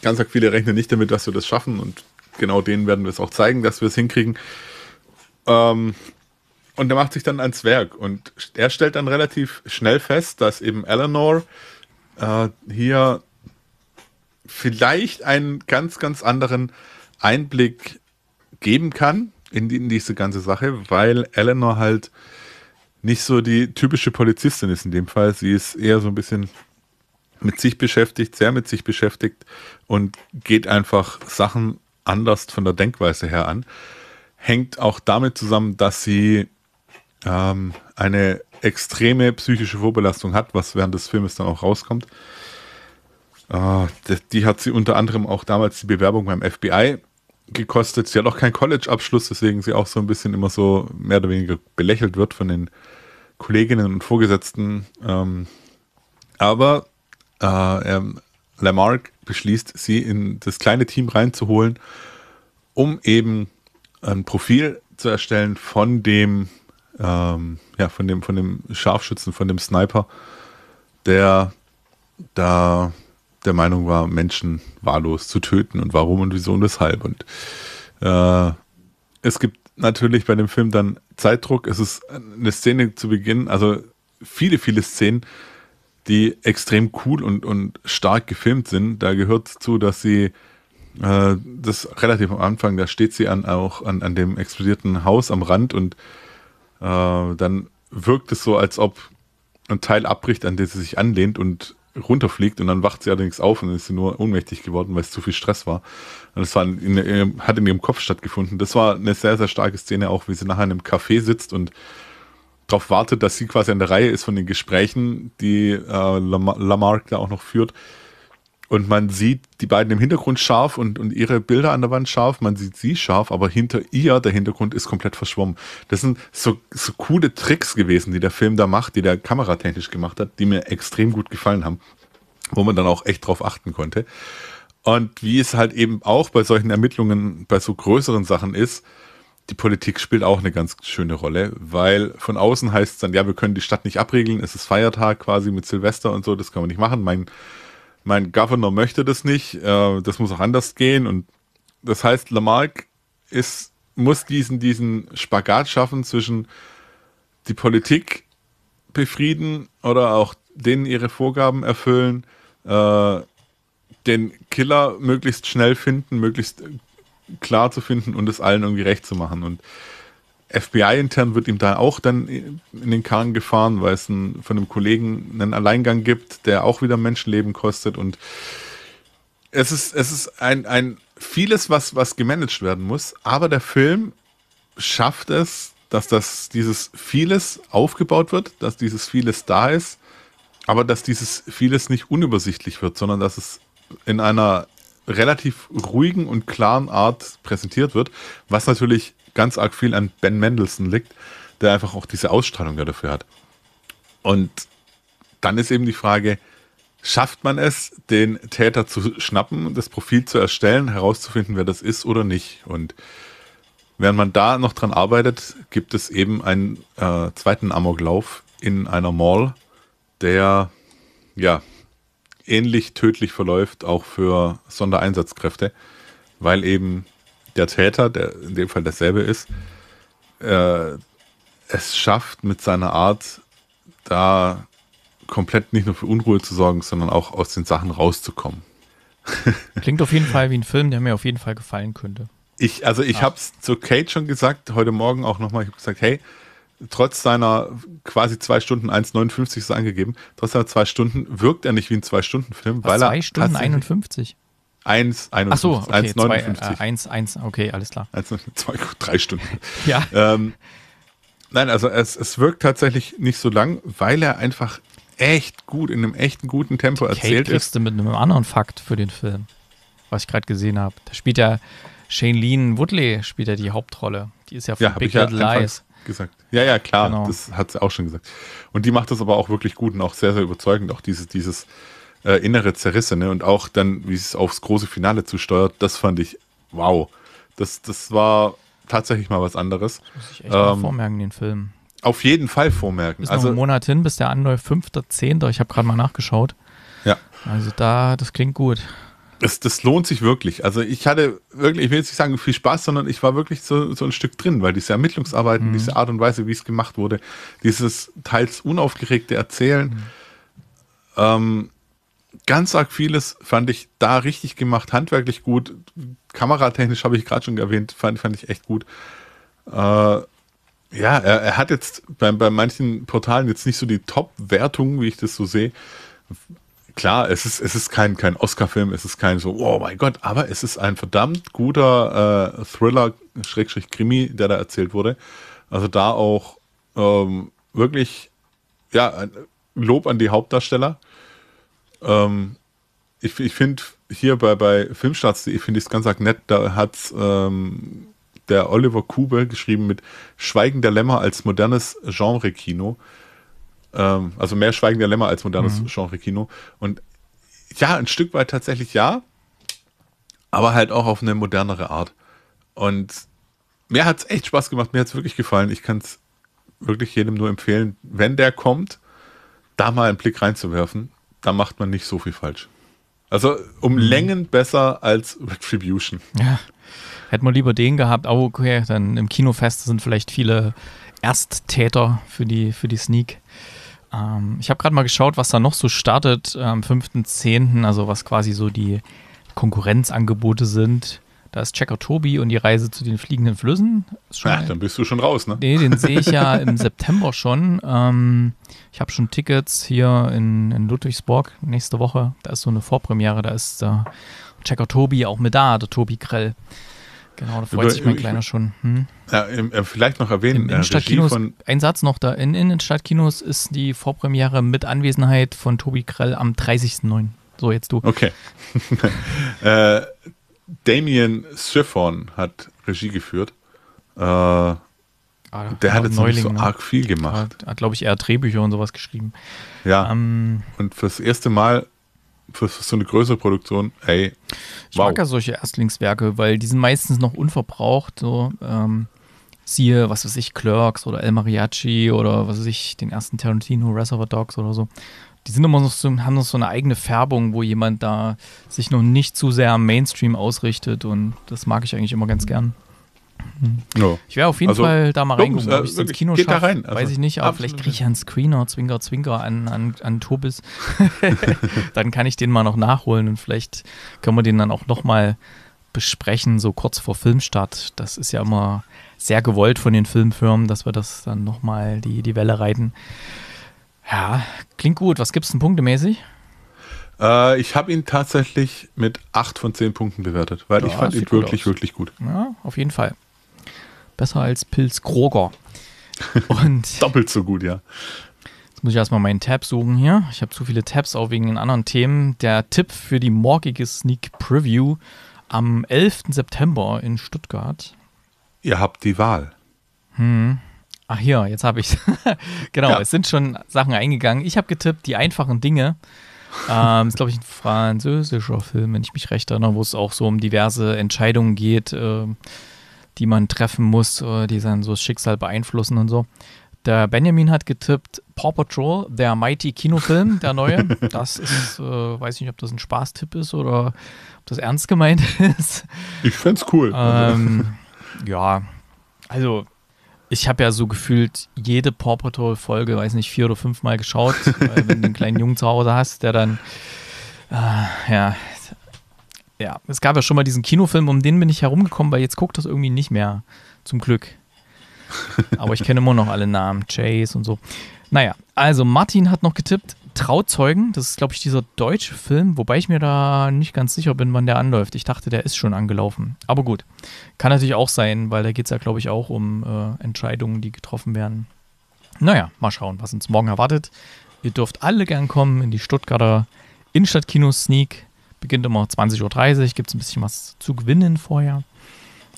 ganz viele rechnen nicht damit, dass wir das schaffen und genau denen werden wir es auch zeigen, dass wir es hinkriegen. Ähm, und er macht sich dann ans Werk und er stellt dann relativ schnell fest, dass eben Eleanor äh, hier vielleicht einen ganz, ganz anderen Einblick geben kann in, in diese ganze Sache, weil Eleanor halt nicht so die typische Polizistin ist in dem Fall. Sie ist eher so ein bisschen mit sich beschäftigt, sehr mit sich beschäftigt und geht einfach Sachen anders von der Denkweise her an. Hängt auch damit zusammen, dass sie ähm, eine extreme psychische Vorbelastung hat, was während des Filmes dann auch rauskommt. Ah, die hat sie unter anderem auch damals die Bewerbung beim FBI gekostet. Sie hat auch keinen College-Abschluss, deswegen sie auch so ein bisschen immer so mehr oder weniger belächelt wird von den Kolleginnen und Vorgesetzten. Ähm, aber äh, ähm, Lamarck beschließt, sie in das kleine Team reinzuholen, um eben ein Profil zu erstellen von dem, ähm, ja, von dem, von dem Scharfschützen, von dem Sniper, der da der Meinung war, Menschen wahllos zu töten und warum und wieso und weshalb. Und äh, es gibt natürlich bei dem Film dann Zeitdruck. Es ist eine Szene zu Beginn, also viele, viele Szenen, die extrem cool und, und stark gefilmt sind. Da gehört zu, dass sie äh, das relativ am Anfang, da steht sie an auch an, an dem explodierten Haus am Rand und äh, dann wirkt es so, als ob ein Teil abbricht, an den sie sich anlehnt und runterfliegt und dann wacht sie allerdings auf und ist sie nur ohnmächtig geworden, weil es zu viel Stress war. Und das war in, in, hat in ihrem Kopf stattgefunden. Das war eine sehr, sehr starke Szene, auch wie sie nachher in einem Café sitzt und darauf wartet, dass sie quasi an der Reihe ist von den Gesprächen, die äh, Lamarck da auch noch führt und man sieht die beiden im Hintergrund scharf und, und ihre Bilder an der Wand scharf, man sieht sie scharf, aber hinter ihr, der Hintergrund ist komplett verschwommen. Das sind so, so coole Tricks gewesen, die der Film da macht, die der kameratechnisch gemacht hat, die mir extrem gut gefallen haben, wo man dann auch echt drauf achten konnte. Und wie es halt eben auch bei solchen Ermittlungen, bei so größeren Sachen ist, die Politik spielt auch eine ganz schöne Rolle, weil von außen heißt es dann, ja, wir können die Stadt nicht abregeln, es ist Feiertag quasi mit Silvester und so, das kann man nicht machen. Mein mein Governor möchte das nicht, äh, das muss auch anders gehen. Und das heißt, Lamarck ist, muss diesen, diesen Spagat schaffen zwischen die Politik befrieden oder auch denen ihre Vorgaben erfüllen, äh, den Killer möglichst schnell finden, möglichst klar zu finden und es allen irgendwie recht zu machen. Und FBI-intern wird ihm da auch dann in den Karren gefahren, weil es ein, von einem Kollegen einen Alleingang gibt, der auch wieder Menschenleben kostet. Und es ist, es ist ein, ein vieles, was, was gemanagt werden muss, aber der Film schafft es, dass das, dieses vieles aufgebaut wird, dass dieses vieles da ist, aber dass dieses vieles nicht unübersichtlich wird, sondern dass es in einer relativ ruhigen und klaren Art präsentiert wird, was natürlich ganz arg viel an Ben Mendelssohn liegt, der einfach auch diese Ausstrahlung dafür hat. Und dann ist eben die Frage, schafft man es, den Täter zu schnappen, das Profil zu erstellen, herauszufinden, wer das ist oder nicht? Und während man da noch dran arbeitet, gibt es eben einen äh, zweiten Amoklauf in einer Mall, der ja ähnlich tödlich verläuft, auch für Sondereinsatzkräfte, weil eben der Täter, der in dem Fall dasselbe ist, äh, es schafft mit seiner Art, da komplett nicht nur für Unruhe zu sorgen, sondern auch aus den Sachen rauszukommen. <laughs> Klingt auf jeden Fall wie ein Film, der mir auf jeden Fall gefallen könnte. Ich, also ich habe es zu Kate schon gesagt, heute Morgen auch nochmal, ich habe gesagt, hey, trotz seiner quasi zwei Stunden 1,59 ist angegeben, trotz seiner zwei Stunden wirkt er nicht wie ein Zwei-Stunden-Film, weil zwei er. Zwei Stunden 51. 1, 51, so, 1, 59. 1, 1, okay, alles klar. 1, 2, drei Stunden. <laughs> ja. Ähm, nein, also es, es wirkt tatsächlich nicht so lang, weil er einfach echt gut, in einem echten guten Tempo Die erzählt Kate ist. mit einem anderen Fakt für den Film, was ich gerade gesehen habe. Da spielt ja Shane Lean Woodley spielt ja die Hauptrolle. Die ist ja von ja, Big Little ja Lies. Gesagt. Ja, ja, klar, genau. das hat sie auch schon gesagt. Und die macht das aber auch wirklich gut und auch sehr, sehr überzeugend. Auch dieses, dieses äh, innere Zerrisse ne? und auch dann, wie es aufs große Finale zusteuert, das fand ich wow. Das, das war tatsächlich mal was anderes. Das muss ich echt ähm, mal vormerken, den Film. Auf jeden Fall vormerken. Ist also, noch einen Monat hin, bis der anläuft, 5.10. Ich habe gerade mal nachgeschaut. Ja. Also da, das klingt gut. Das, das lohnt sich wirklich. Also ich hatte wirklich, ich will jetzt nicht sagen viel Spaß, sondern ich war wirklich so, so ein Stück drin, weil diese Ermittlungsarbeiten, mhm. diese Art und Weise, wie es gemacht wurde, dieses teils unaufgeregte Erzählen, mhm. ähm, ganz arg vieles fand ich da richtig gemacht, handwerklich gut. Kameratechnisch habe ich gerade schon erwähnt, fand, fand ich echt gut. Äh, ja, er, er, hat jetzt bei, bei manchen Portalen jetzt nicht so die Top-Wertung, wie ich das so sehe. Klar, es ist, es ist kein, kein Oscar-Film, es ist kein so, oh mein Gott, aber es ist ein verdammt guter äh, Thriller, Schrägstrich Krimi, der da erzählt wurde. Also da auch ähm, wirklich, ja, Lob an die Hauptdarsteller ähm, ich, ich finde hier bei, bei Filmstarts.de finde ich es ganz arg nett, da hat ähm, der Oliver Kube geschrieben mit Schweigen der Lämmer als modernes Genre-Kino. Ähm, also mehr Schweigen der Lämmer als modernes mhm. Genre-Kino. Und ja, ein Stück weit tatsächlich ja, aber halt auch auf eine modernere Art. Und mir hat es echt Spaß gemacht, mir hat es wirklich gefallen. Ich kann es wirklich jedem nur empfehlen, wenn der kommt, da mal einen Blick reinzuwerfen da macht man nicht so viel falsch. Also um mhm. Längen besser als Retribution. Ja. Hätten wir lieber den gehabt, aber okay, dann im Kinofest sind vielleicht viele Ersttäter für die, für die Sneak. Ähm, ich habe gerade mal geschaut, was da noch so startet am 5.10., also was quasi so die Konkurrenzangebote sind. Da ist Checker Tobi und die Reise zu den fliegenden Flüssen. Ist Ach, dann bist du schon raus, ne? Nee, den sehe ich ja <laughs> im September schon. Ähm, ich habe schon Tickets hier in, in, Ludwigsburg nächste Woche. Da ist so eine Vorpremiere, da ist äh, Checker Tobi auch mit da, der Tobi Grell. Genau, da freut Über, sich mein ich, Kleiner schon. Hm? Ja, im, äh, vielleicht noch erwähnen, Im äh, Innenstadtkinos, äh, ein Satz noch da. In Innenstadtkinos ist die Vorpremiere mit Anwesenheit von Tobi Grell am 30.09. So, jetzt du. Okay. <laughs> äh, Damien Siphon hat Regie geführt. Äh, ah, der hat jetzt Neuling, nicht so ne? arg viel gemacht. Hat, hat glaube ich, eher Drehbücher und sowas geschrieben. Ja. Ähm, und fürs erste Mal für, so eine größere Produktion, ey. Ich wow. mag ja solche Erstlingswerke, weil die sind meistens noch unverbraucht. So, ähm, siehe, was weiß ich, Clerks oder El Mariachi oder was weiß ich, den ersten Tarantino, Reservoir Dogs oder so die sind immer noch so, haben noch so eine eigene Färbung, wo jemand da sich noch nicht zu sehr am Mainstream ausrichtet und das mag ich eigentlich immer ganz gern. No. Hm. Ich wäre auf jeden also, Fall da mal reingucken. Ob äh, ich ins Kino schaffe, Also, weiß ich nicht, aber vielleicht kriege ich einen Screener, Zwinker, Zwinker an, an, an Tobis. <laughs> dann kann ich den mal noch nachholen und vielleicht können wir den dann auch nochmal besprechen, so kurz vor Filmstart. Das ist ja immer sehr gewollt von den Filmfirmen, dass wir das dann nochmal die, die Welle reiten. Ja, klingt gut. Was gibt es denn punktemäßig? Äh, ich habe ihn tatsächlich mit 8 von 10 Punkten bewertet, weil ja, ich fand ihn wirklich, wirklich gut. Ja, auf jeden Fall. Besser als Pilz Kroger. <laughs> Und Doppelt so gut, ja. Jetzt muss ich erstmal meinen Tab suchen hier. Ich habe zu viele Tabs, auch wegen den anderen Themen. Der Tipp für die morgige Sneak Preview am 11. September in Stuttgart. Ihr habt die Wahl. Hm. Ach hier, jetzt habe ich <laughs> Genau, ja. es sind schon Sachen eingegangen. Ich habe getippt, die einfachen Dinge. ähm, ist, glaube ich, ein französischer Film, wenn ich mich recht erinnere, wo es auch so um diverse Entscheidungen geht, äh, die man treffen muss, äh, die dann so das Schicksal beeinflussen und so. Der Benjamin hat getippt Paw Patrol, der Mighty Kinofilm, der neue. <laughs> Das ist, äh, weiß nicht, ob das ein Spaßtipp ist oder ob das ernst gemeint <laughs> ist. Ich fände es cool. Ähm, ja, also ich habe ja so gefühlt jede Paw Patrol Folge, weiß nicht, vier oder fünf Mal geschaut, <laughs> weil wenn du einen kleinen Jungen zu Hause hast, der dann, äh, ja, ja, es gab ja schon mal diesen Kinofilm, um den bin ich herumgekommen, weil jetzt guckt das irgendwie nicht mehr, zum Glück. Aber ich kenne immer noch alle Namen, Chase und so. Naja, also Martin hat noch getippt, Trauzeugen, das ist, glaube ich, dieser deutsche Film, wobei ich mir da nicht ganz sicher bin, wann der anläuft. Ich dachte, der ist schon angelaufen. Aber gut, kann natürlich auch sein, weil da geht es ja, glaube ich, auch um äh, Entscheidungen, die getroffen werden. Naja, mal schauen, was uns morgen erwartet. Ihr dürft alle gern kommen in die Stuttgarter Innenstadtkino-Sneak. Beginnt immer 20.30 Uhr, gibt es ein bisschen was zu gewinnen vorher.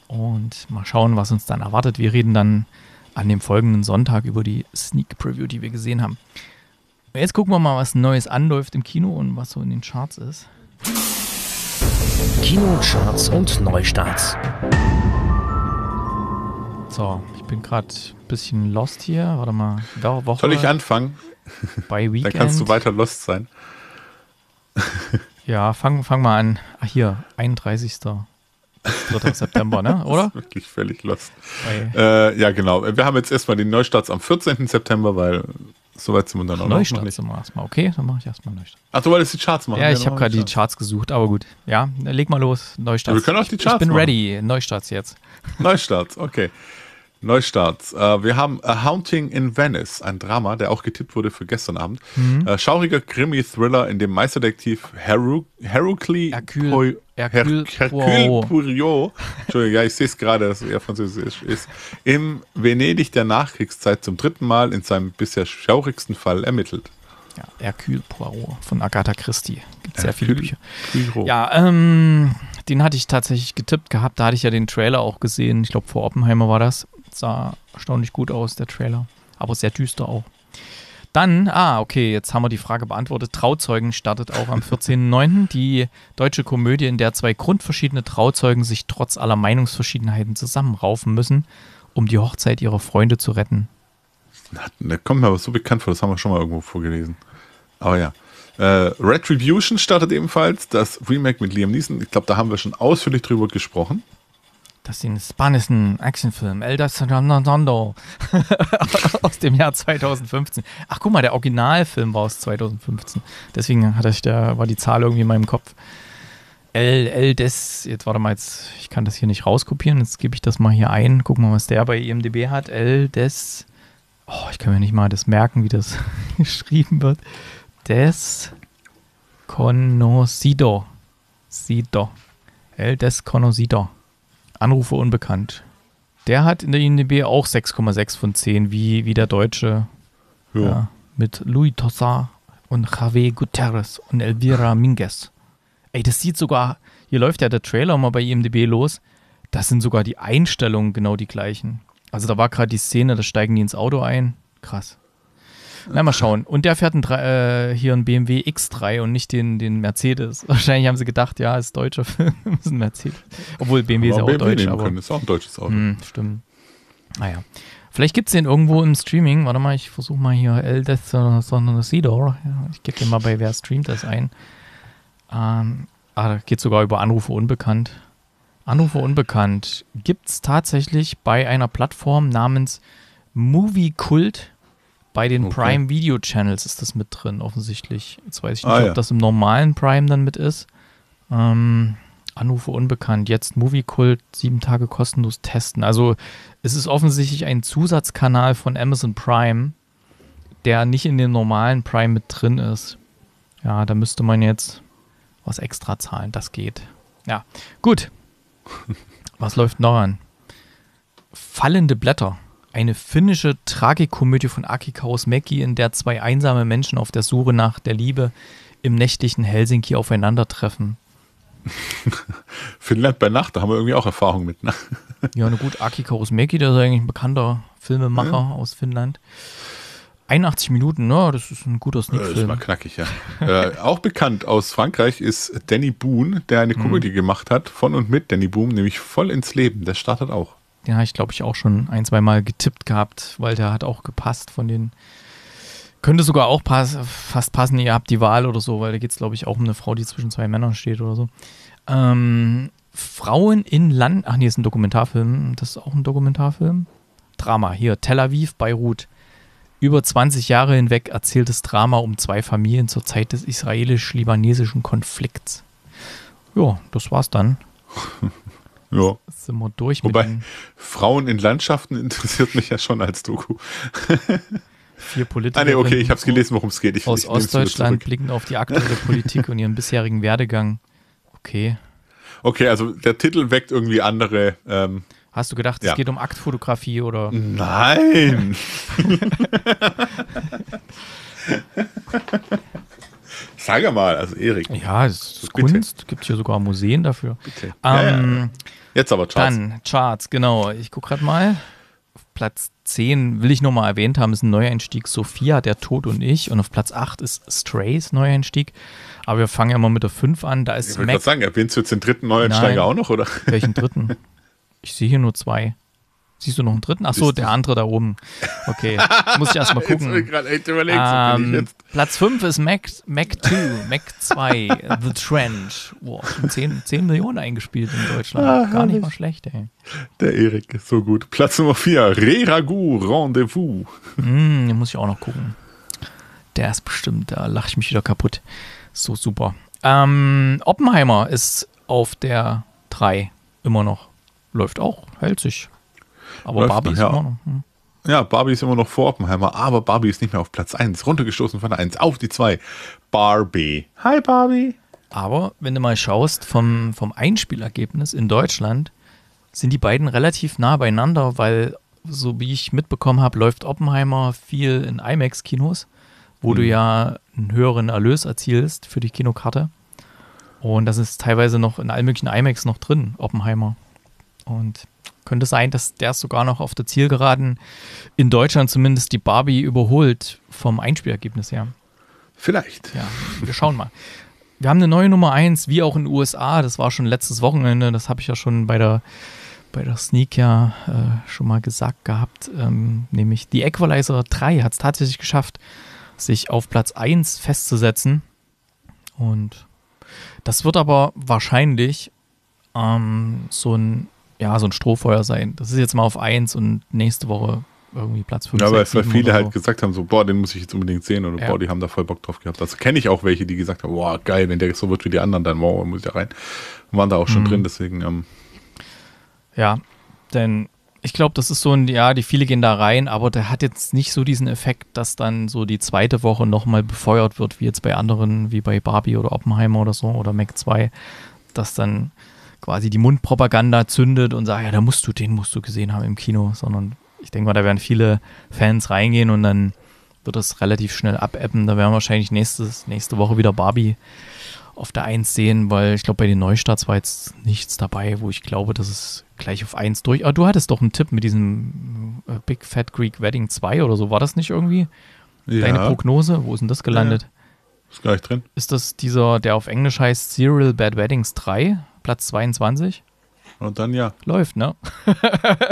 Und mal schauen, was uns dann erwartet. Wir reden dann an dem folgenden Sonntag über die Sneak Preview, die wir gesehen haben. Jetzt gucken wir mal, was Neues anläuft im Kino und was so in den Charts ist. Kinocharts und Neustarts. So, ich bin gerade ein bisschen lost hier. Warte mal. Woche Soll ich anfangen? Bei Weekend. <laughs> Dann kannst du weiter lost sein. ja, fang, fang mal an. Ach, hier, 31. 3. September, ne? <laughs> oder? wirklich völlig lost. Äh, ja, genau. Wir haben jetzt erstmal den Neustarts am 14. September, weil so weit sind wir dann auch Neustart noch sind erstmal. Okay, dann mache ich erstmal Neustart. Ach, du wolltest die Charts machen. Ja, ich habe gerade die Charts gesucht, aber gut. Ja, leg mal los. Neustart. wir können auch die Charts Ich, ich bin machen. ready. Neustarts jetzt. Neustarts, okay. Neustarts. Äh, wir haben A Haunting in Venice, ein Drama, der auch getippt wurde für gestern Abend. Mhm. Äh, schauriger Krimi-Thriller, in dem Meisterdetektiv Heru, Hercule Poirot, Entschuldigung, ja, ich sehe es gerade, dass er französisch ist, im Venedig der Nachkriegszeit zum dritten Mal in seinem bisher schaurigsten Fall ermittelt. Ja, Hercule Poirot von Agatha Christie. Gibt sehr Hercule viele Bücher. Poirot. Ja, ähm, den hatte ich tatsächlich getippt gehabt. Da hatte ich ja den Trailer auch gesehen. Ich glaube, vor Oppenheimer war das sah erstaunlich gut aus, der Trailer. Aber sehr düster auch. Dann, ah, okay, jetzt haben wir die Frage beantwortet. Trauzeugen startet auch am 14.09. die deutsche Komödie, in der zwei grundverschiedene Trauzeugen sich trotz aller Meinungsverschiedenheiten zusammenraufen müssen, um die Hochzeit ihrer Freunde zu retten. Na, da kommt mir aber so bekannt vor, das haben wir schon mal irgendwo vorgelesen. Aber ja. Äh, Retribution startet ebenfalls, das Remake mit Liam Neeson. Ich glaube, da haben wir schon ausführlich drüber gesprochen. Das ist ein spanischen Actionfilm, El Desandando <laughs> aus dem Jahr 2015. Ach guck mal, der Originalfilm war aus 2015. Deswegen hatte ich da, war die Zahl irgendwie in meinem Kopf. El, El Des, jetzt warte mal, jetzt, ich kann das hier nicht rauskopieren, jetzt gebe ich das mal hier ein, gucken wir mal, was der bei IMDB e hat. El Des, oh, ich kann mir nicht mal das merken, wie das <laughs> geschrieben wird. Des Conocido. Sido. El Desconocido. Anrufe unbekannt. Der hat in der IMDb auch 6,6 von 10, wie, wie der Deutsche. Ja. ja mit Louis Tossa und Javier Guterres und Elvira Minguez. Ey, das sieht sogar, hier läuft ja der Trailer mal bei IMDb los, das sind sogar die Einstellungen genau die gleichen. Also da war gerade die Szene, da steigen die ins Auto ein. Krass. Na, mal schauen. Und der fährt ein, äh, hier einen BMW X3 und nicht den, den Mercedes. <laughs> Wahrscheinlich haben sie gedacht, ja, ist deutscher Film, <laughs> ist ein Mercedes. Obwohl BMW aber ist auch BMW deutsch. Aber, können. Ist auch ein deutsches Auto. Mh, hm, stimmt. Naja. Vielleicht gibt es den irgendwo im Streaming. Warte mal, ich versuche mal hier L Death Eldeth Sidor. Ja, ich gebe den mal bei Wer streamt das ein. Ähm, ah, da geht sogar über Anrufe unbekannt. Anrufe unbekannt gibt es tatsächlich bei einer Plattform namens Movie Kult bei den okay. Prime Video Channels ist das mit drin, offensichtlich. Jetzt weiß ich nicht, ah, ob ja. das im normalen Prime dann mit ist. Ähm, Anrufe unbekannt, jetzt Moviekult, sieben Tage kostenlos testen. Also es ist offensichtlich ein Zusatzkanal von Amazon Prime, der nicht in den normalen Prime mit drin ist. Ja, da müsste man jetzt was extra zahlen, das geht. Ja, gut. <laughs> Was läuft noch an? Fallende Blätter eine finnische Tragikomödie von Aki Kaurismäki, in der zwei einsame Menschen auf der Suche nach der Liebe im nächtlichen Helsinki aufeinandertreffen. <laughs> Finnland bei Nacht, da haben wir irgendwie auch Erfahrung mit. Ne? <laughs> ja, na gut, Aki Kaurismäki, der ist eigentlich ein bekannter Filmemacher ja. aus Finnland. 81 Minuten, ne? das ist ein guter Sneakfilm. Äh, das ist mal knackig, ja. äh, auch bekannt aus Frankreich ist Danny Boone, der eine mhm. Komödie mhm. gemacht hat, von und mit Danny Boone, nämlich Voll ins Leben. Der startet auch. Den habe ich, glaube ich, auch schon ein, zwei Mal getippt gehabt, weil der hat auch gepasst von den. Könnte sogar auch pass, fast passen, ihr habt die Wahl oder so, weil da geht es, glaube ich, auch um eine Frau, die zwischen zwei Männern steht oder so. Ähm, Frauen in Land. Ach nee, ist ein Dokumentarfilm. Das ist auch ein Dokumentarfilm. Drama. Hier, Tel Aviv, Beirut. Über 20 Jahre hinweg erzähltes Drama um zwei Familien zur Zeit des israelisch-libanesischen Konflikts. Ja, das war's dann. <laughs> Ja. Sind wir durch Wobei, mit Frauen in Landschaften interessiert mich ja schon als Doku. Vier Politiker. Ah, nee, okay, ich habe es gelesen, worum es geht. Ich, aus ich Ostdeutschland blicken auf die aktuelle Politik und ihren bisherigen Werdegang. Okay. Okay, also der Titel weckt irgendwie andere. Ähm, Hast du gedacht, ja. es geht um Aktfotografie oder? Nein! <laughs> Sag mal, also Erik. Ja, es ist Kunst, gibt hier sogar Museen dafür. Bitte. Ähm, ja, ja. Ähm, Jetzt aber Charts. Dann Charts, genau. Ich gucke gerade mal. Auf Platz 10 will ich nochmal erwähnt haben, ist ein Neueinstieg Sophia, der Tod und ich. Und auf Platz 8 ist Strays Neueinstieg. Aber wir fangen ja mal mit der 5 an. Da ist ich wollte gerade sagen, erwähnst du jetzt den dritten Neueinsteiger Nein. auch noch, oder? <laughs> Welchen dritten? Ich sehe hier nur zwei. Siehst du noch einen dritten? Achso, der andere da oben. Okay, muss ich erstmal <laughs> gucken. Jetzt will ich gerade echt überlegt. ähm, bin ich ähm, jetzt Platz 5 ist Mac, Mac 2, Mac 2, The Trench. Wow, 10, 10 Millionen eingespielt in Deutschland. Ah, Gar nicht mal schlecht, ey. Der Erik ist so gut. Platz Nummer 4, Reragu Rendezvous. Mm, den muss ich auch noch gucken. Der ist bestimmt, da lache ich mich wieder kaputt. So super. Ähm, Oppenheimer ist auf der 3 immer noch. Läuft auch, hält sich. Aber Läuft Barbie ist immer noch. Hm. Ja, Barbie ist immer noch vor Oppenheimer, aber Barbie ist nicht mehr auf Platz 1, runtergestoßen von der 1 auf die 2. Barbie. Hi Barbie. Aber wenn du mal schaust, vom, vom Einspielergebnis in Deutschland sind die beiden relativ nah beieinander, weil, so wie ich mitbekommen habe, läuft Oppenheimer viel in IMAX-Kinos, wo mhm. du ja einen höheren Erlös erzielst für die Kinokarte. Und das ist teilweise noch in allen möglichen IMAX noch drin, Oppenheimer. Und könnte sein, dass der sogar noch auf der Zielgeraden in Deutschland zumindest die Barbie überholt vom Einspielergebnis her. Vielleicht. Ja, wir schauen mal. Wir haben eine neue Nummer 1, wie auch in den USA. Das war schon letztes Wochenende. Das habe ich ja schon bei der, bei der Sneak ja äh, schon mal gesagt gehabt. Ähm, nämlich die Equalizer 3 hat es tatsächlich geschafft, sich auf Platz 1 festzusetzen. Und das wird aber wahrscheinlich ähm, so ein ja, so ein Strohfeuer sein. Das ist jetzt mal auf eins und nächste Woche irgendwie Platz 5. Ja, weil, weil viele halt so. gesagt haben, so, boah, den muss ich jetzt unbedingt sehen oder ja. boah, die haben da voll Bock drauf gehabt. Das kenne ich auch welche, die gesagt haben, boah, geil, wenn der so wird wie die anderen, dann boah, muss ich da rein. Und waren da auch schon mhm. drin, deswegen. Ähm. Ja, denn ich glaube, das ist so ein, ja, die viele gehen da rein, aber der hat jetzt nicht so diesen Effekt, dass dann so die zweite Woche nochmal befeuert wird, wie jetzt bei anderen, wie bei Barbie oder Oppenheimer oder so oder Mac 2, dass dann quasi die Mundpropaganda zündet und sagt, ja, da musst du, den musst du gesehen haben im Kino, sondern ich denke mal, da werden viele Fans reingehen und dann wird das relativ schnell abebben. Da werden wir wahrscheinlich nächstes, nächste Woche wieder Barbie auf der 1 sehen, weil ich glaube, bei den Neustarts war jetzt nichts dabei, wo ich glaube, dass es gleich auf 1 durch. Aber ah, du hattest doch einen Tipp mit diesem äh, Big Fat Greek Wedding 2 oder so, war das nicht irgendwie? Ja. Deine Prognose? Wo ist denn das gelandet? Ja, ist gleich drin. Ist das dieser, der auf Englisch heißt Serial Bad Weddings 3? Platz 22. Und dann ja. Läuft, ne?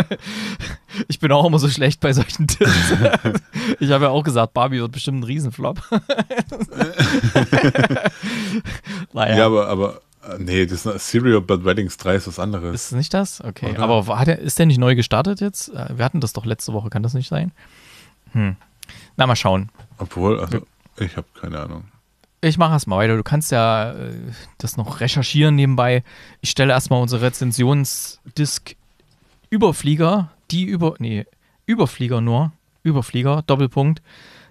<laughs> ich bin auch immer so schlecht bei solchen Tipps. <laughs> ich habe ja auch gesagt, Barbie wird bestimmt ein Riesenflop. <laughs> naja. Ja, aber, aber nee, das ist Serial Bad Weddings 3 ist was anderes. Ist nicht das? Okay. Oder? Aber der, ist der nicht neu gestartet jetzt? Äh, wir hatten das doch letzte Woche, kann das nicht sein? Hm. Na, mal schauen. Obwohl, also, ich habe keine Ahnung. Ich mache erstmal weiter. Du kannst ja äh, das noch recherchieren nebenbei. Ich stelle erstmal unsere Rezensionsdisk Überflieger, die über. Nee, Überflieger nur. Überflieger, Doppelpunkt.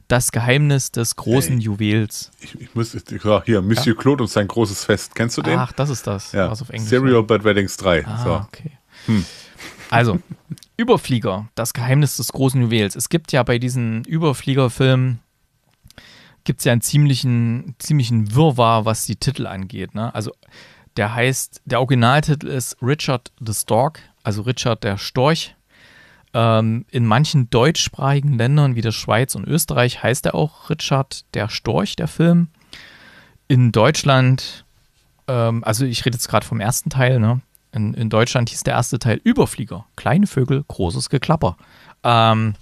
Das Geheimnis des großen hey, Juwels. Ich, ich muss, ja, ah, hier, Monsieur ja. Claude und sein großes Fest. Kennst du den? Ach, das ist das. Ja. Was auf Englisch. Serial ne? Bad Weddings 3. Ah, so. okay. Hm. Also, Überflieger, das Geheimnis des großen Juwels. Es gibt ja bei diesen Überfliegerfilmen gibt es ja einen ziemlichen, ziemlichen Wirrwarr, was die Titel angeht. Ne? Also der heißt, der Originaltitel ist Richard the Stork, also Richard der Storch. Ähm, in manchen deutschsprachigen Ländern wie der Schweiz und Österreich heißt er auch Richard der Storch, der Film. In Deutschland, ähm, also ich rede jetzt gerade vom ersten Teil, ne? in, in, Deutschland hieß der erste Teil Überflieger, kleine Vögel, großes Geklapper. Ähm,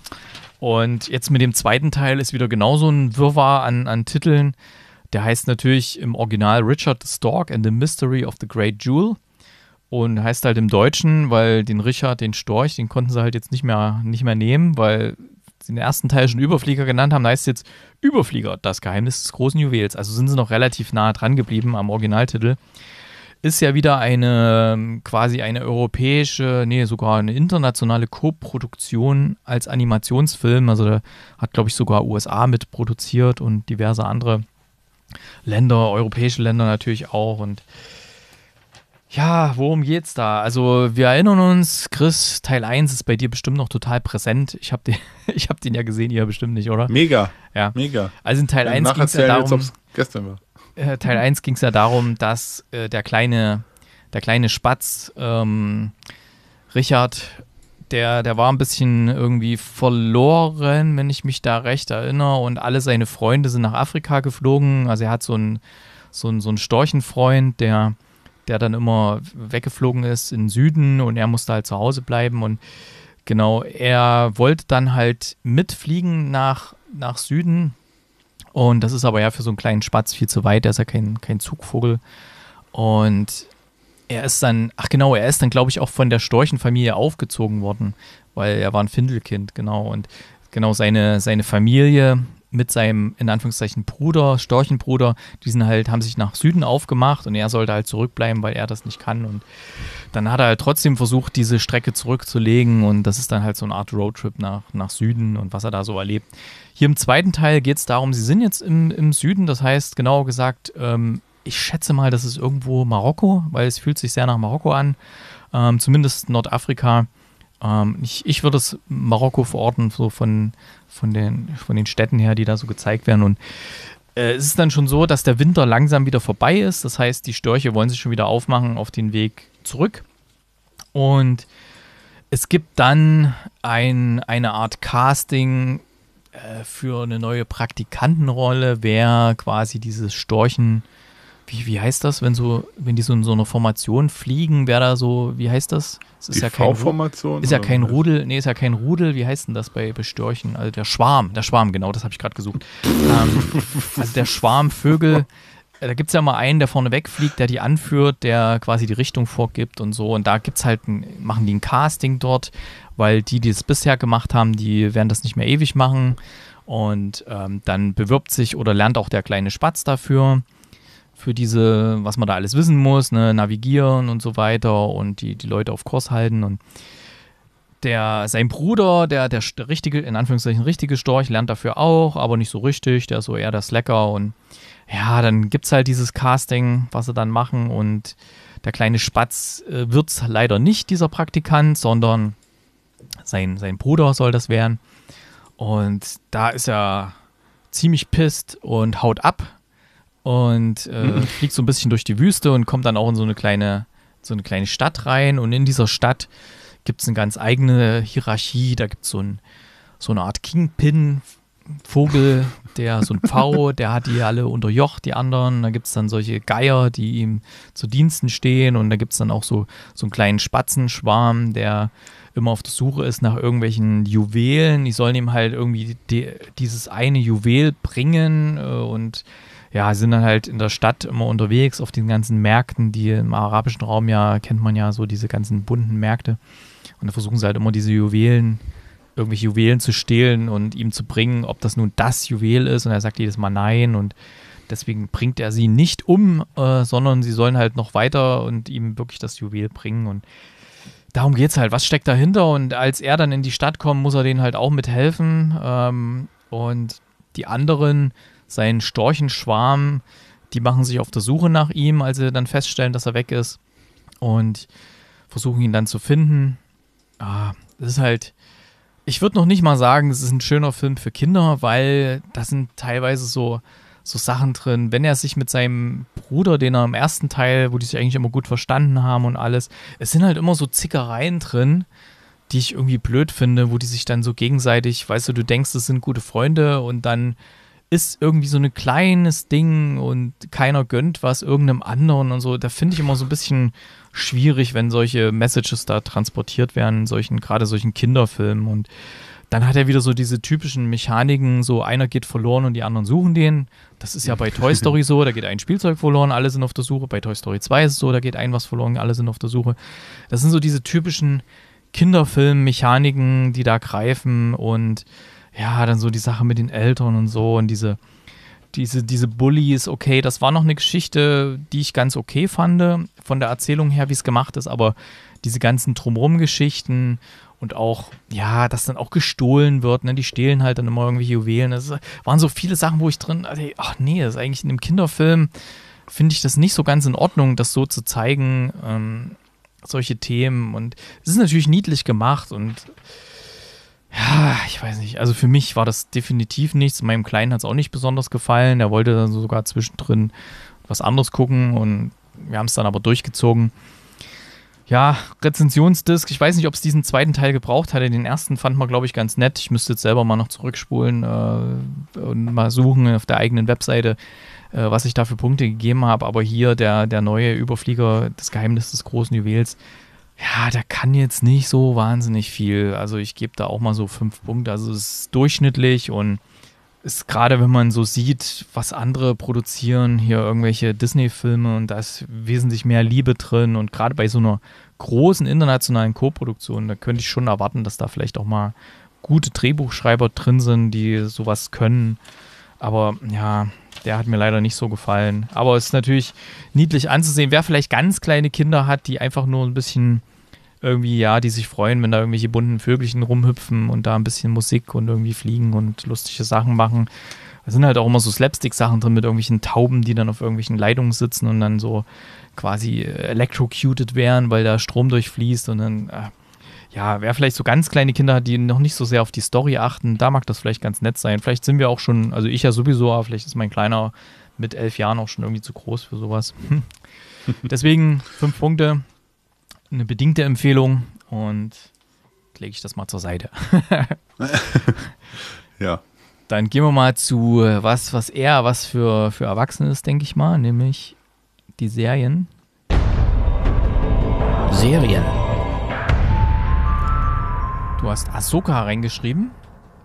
und jetzt mit dem zweiten Teil ist wieder genauso ein Wirrwarr an, an Titeln. Der heißt natürlich im Original Richard Stork and the Mystery of the Great Jewel. Und heißt halt im Deutschen, weil den Richard, den Storch, den konnten sie halt jetzt nicht mehr, nicht mehr nehmen, weil sie den ersten Teil schon Überflieger genannt haben. Da heißt es jetzt Überflieger, das Geheimnis des großen Juwels. Also sind sie noch relativ nah dran geblieben am Originaltitel ist ja wieder eine ähm, quasi eine europäische, nee, sogar eine internationale Co-Produktion als Animationsfilm. Also da hat, glaube ich, sogar USA mitproduziert und diverse andere Länder, europäische Länder natürlich auch. Und ja, worum geht's da? Also, wir erinnern uns, Chris, Teil 1 ist bei dir bestimmt noch total präsent. Ich habe den, <laughs> hab den ja gesehen, ihr bestimmt nicht, oder? Mega. Ja. Mega. Also in Teil ja, 1 ging es ja darum. Jetzt, gestern war äh, Teil 1 ging es ja darum, dass äh, der kleine, der kleine Spatz, ähm, Richard, der, der war ein bisschen irgendwie verloren, wenn ich mich da recht erinnere. Und alle seine Freunde sind nach Afrika geflogen. Also er hat so einen, so so einen Storchenfreund, der, der dann immer weggeflogen ist in den Süden und er musste halt zu Hause bleiben. Und genau, er wollte dann halt mitfliegen nach, nach Süden und das ist aber ja für so einen kleinen Spatz viel zu weit. Der ist ja kein, kein Zugvogel. Und er ist dann, ach genau, er ist dann, glaube ich, auch von der Storchenfamilie aufgezogen worden, weil er war ein Findelkind, genau. Und genau seine, seine Familie mit seinem, in Anführungszeichen, Bruder, Storchenbruder, die sind halt, haben sich nach Süden aufgemacht und er sollte halt zurückbleiben, weil er das nicht kann. Und dann hat er halt trotzdem versucht, diese Strecke zurückzulegen und das ist dann halt so eine Art Roadtrip nach, nach Süden und was er da so erlebt. Hier im zweiten Teil geht es darum, sie sind jetzt im, im Süden, das heißt genau gesagt, ähm, ich schätze mal, das ist irgendwo Marokko, weil es fühlt sich sehr nach Marokko an, ähm, zumindest Nordafrika. Ähm, ich, ich würde es Marokko verorten, so von, von, den, von den Städten her, die da so gezeigt werden. Und äh, es ist dann schon so, dass der Winter langsam wieder vorbei ist. Das heißt, die Störche wollen sich schon wieder aufmachen auf den Weg zurück. Und es gibt dann ein, eine Art Casting äh, für eine neue Praktikantenrolle wäre quasi dieses Storchen. Wie, wie heißt das, wenn so, wenn die so in so eine Formation fliegen, wäre da so, wie heißt das? Es ist die ja kein formation Ist ja kein Rudel, nee, ist ja kein Rudel, wie heißt denn das bei Bestörchen? Also der Schwarm, der Schwarm, genau, das habe ich gerade gesucht. ähm, also der Schwarm Vögel äh, da gibt es ja mal einen, der vorne wegfliegt, der die anführt, der quasi die Richtung vorgibt und so. Und da gibt es halt ein, machen die ein Casting dort, weil die, die es bisher gemacht haben, die werden das nicht mehr ewig machen. Und ähm, dann bewirbt sich oder lernt auch der kleine Spatz dafür, für diese, was man da alles wissen muss, ne? navigieren und so weiter und die, die Leute auf Kurs halten und der, sein Bruder, der, der richtige, in Anführungszeichen richtige Storch, lernt dafür auch, aber nicht so richtig, der ist so eher der Slacker und ja, dann gibt es halt dieses Casting, was sie dann machen. Und der kleine Spatz äh, wird es leider nicht, dieser Praktikant, sondern sein, sein Bruder soll das werden. Und da ist er ziemlich pisst und haut ab und äh, mhm. <laughs> fliegt so ein bisschen durch die Wüste und kommt dann auch in so eine kleine, so eine kleine Stadt rein. Und in dieser Stadt gibt es eine ganz eigene Hierarchie. Da gibt es so, ein, so eine Art Kingpin, Vogel, der so ein Pfau, der hat die alle unterjocht, die anderen. Da gibt es dann solche Geier, die ihm zu Diensten stehen. Und da gibt es dann auch so, so einen kleinen Spatzenschwarm, der immer auf der Suche ist nach irgendwelchen Juwelen. Die sollen ihm halt irgendwie die, dieses eine Juwel bringen äh, und ja, sind dann halt in der Stadt immer unterwegs auf den ganzen Märkten, die im arabischen Raum ja, kennt man ja so diese ganzen bunten Märkte. Und da versuchen sie halt immer diese Juwelen äh, irgendwelche Juwelen zu stehlen und ihm zu bringen, ob das nun das Juwel ist. Und er sagt jedes Mal nein und deswegen bringt er sie nicht um, äh, sondern sie sollen halt noch weiter und ihm wirklich das Juwel bringen. Und darum geht es halt. Was steckt dahinter? Und als er dann in die Stadt kommt, muss er denen halt auch mithelfen. Ähm, und die anderen, sein Storchenschwarm, die machen sich auf der Suche nach ihm, als sie dann feststellen, dass er weg ist. Und versuchen ihn dann zu finden. Ah, das ist halt ich würde noch nicht mal sagen, es ist ein schöner Film für Kinder, weil da sind teilweise so, so Sachen drin. Wenn er sich mit seinem Bruder, den er im ersten Teil, wo die sich eigentlich immer gut verstanden haben und alles, es sind halt immer so Zickereien drin, die ich irgendwie blöd finde, wo die sich dann so gegenseitig, weißt du, du denkst, es sind gute Freunde und dann ist irgendwie so ein kleines Ding und keiner gönnt was irgendeinem anderen und so. Da finde ich immer so ein bisschen schwierig, wenn solche Messages da transportiert werden, solchen, gerade solchen Kinderfilmen. Und dann hat er wieder so diese typischen Mechaniken, so einer geht verloren und die anderen suchen den. Das ist ja bei <laughs> Toy Story so, da geht ein Spielzeug verloren, alle sind auf der Suche. Bei Toy Story 2 ist es so, da geht ein was verloren, alle sind auf der Suche. Das sind so diese typischen Kinderfilm-Mechaniken, die da greifen und ja, dann so die Sache mit den Eltern und so und diese diese, diese Bullies, okay, das war noch eine Geschichte, die ich ganz okay fand, von der Erzählung her, wie es gemacht ist, aber diese ganzen Drumrum-Geschichten und auch, ja, dass dann auch gestohlen wird, ne? die stehlen halt dann immer irgendwelche Juwelen. das waren so viele Sachen, wo ich drin, also, ach nee, das ist eigentlich in einem Kinderfilm, finde ich das nicht so ganz in Ordnung, das so zu zeigen, ähm, solche Themen. Und es ist natürlich niedlich gemacht und ja, ich weiß nicht. Also für mich war das definitiv nichts. Meinem Kleinen hat es auch nicht besonders gefallen. Er wollte dann sogar zwischendrin was anderes gucken und wir haben es dann aber durchgezogen. Ja, Rezensionsdisk. Ich weiß nicht, ob es diesen zweiten Teil gebraucht hatte. Den ersten fand man, glaube ich, ganz nett. Ich müsste jetzt selber mal noch zurückspulen äh, und mal suchen auf der eigenen Webseite, äh, was ich da für Punkte gegeben habe. Aber hier der, der neue Überflieger, das Geheimnis des großen Juwels, ja, da kann jetzt nicht so wahnsinnig viel. Also ich gebe da auch mal so fünf Punkte. Also es ist durchschnittlich und ist gerade, wenn man so sieht, was andere produzieren, hier irgendwelche Disney-Filme und da ist wesentlich mehr Liebe drin. Und gerade bei so einer großen internationalen Co-Produktion, da könnte ich schon erwarten, dass da vielleicht auch mal gute Drehbuchschreiber drin sind, die sowas können. Aber ja, der hat mir leider nicht so gefallen. Aber es ist natürlich niedlich anzusehen. Wer vielleicht ganz kleine Kinder hat, die einfach nur ein bisschen irgendwie, ja, die sich freuen, wenn da irgendwelche bunten Vögelchen rumhüpfen und da ein bisschen Musik und irgendwie fliegen und lustige Sachen machen. Da sind halt auch immer so Slapstick-Sachen drin mit irgendwelchen Tauben, die dann auf irgendwelchen Leitungen sitzen und dann so quasi äh, electrocuted werden, weil da Strom durchfließt und dann. Äh, ja, wer vielleicht so ganz kleine Kinder hat, die noch nicht so sehr auf die Story achten, da mag das vielleicht ganz nett sein. Vielleicht sind wir auch schon, also ich ja sowieso, aber vielleicht ist mein Kleiner mit elf Jahren auch schon irgendwie zu groß für sowas. Hm. <laughs> Deswegen fünf Punkte, eine bedingte Empfehlung und lege ich das mal zur Seite. <laughs> ja. Dann gehen wir mal zu äh, was, was eher was für, für Erwachsene ist, denke ich mal, nämlich die Serien. Serien. Du hast Ahsoka reingeschrieben?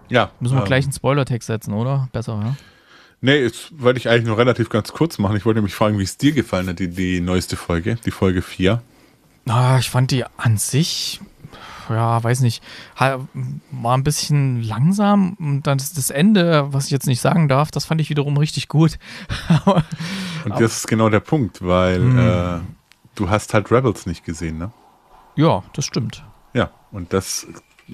Ja. Müssen wir ähm, gleich einen Spoilertext setzen, oder? Besser, ja? Nee, jetzt wollte ich eigentlich nur relativ ganz kurz machen. Ich wollte nämlich fragen, wie es dir gefallen hat, die, die neueste Folge, die Folge 4. Na, ah, ich fand die an sich, ja, weiß nicht, war ein bisschen langsam und dann ist das Ende, was ich jetzt nicht sagen darf, das fand ich wiederum richtig gut. <laughs> und das ist genau der Punkt, weil mhm. äh, du hast halt Rebels nicht gesehen, ne? Ja, das stimmt. Ja, und das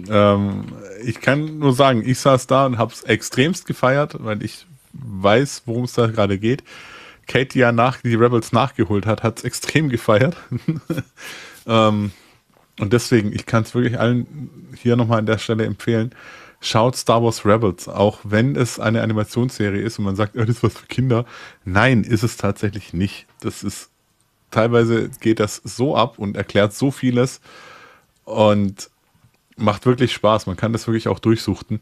ähm, ich kann nur sagen, ich saß da und hab's extremst gefeiert, weil ich weiß, worum es da gerade geht. Kate, die ja nach, die Rebels nachgeholt hat, hat's extrem gefeiert. <laughs> ähm, und deswegen, ich kann es wirklich allen hier nochmal an der Stelle empfehlen. Schaut Star Wars Rebels, auch wenn es eine Animationsserie ist und man sagt, oh, das ist was für Kinder. Nein, ist es tatsächlich nicht. Das ist teilweise geht das so ab und erklärt so vieles. Und macht wirklich Spaß. Man kann das wirklich auch durchsuchten.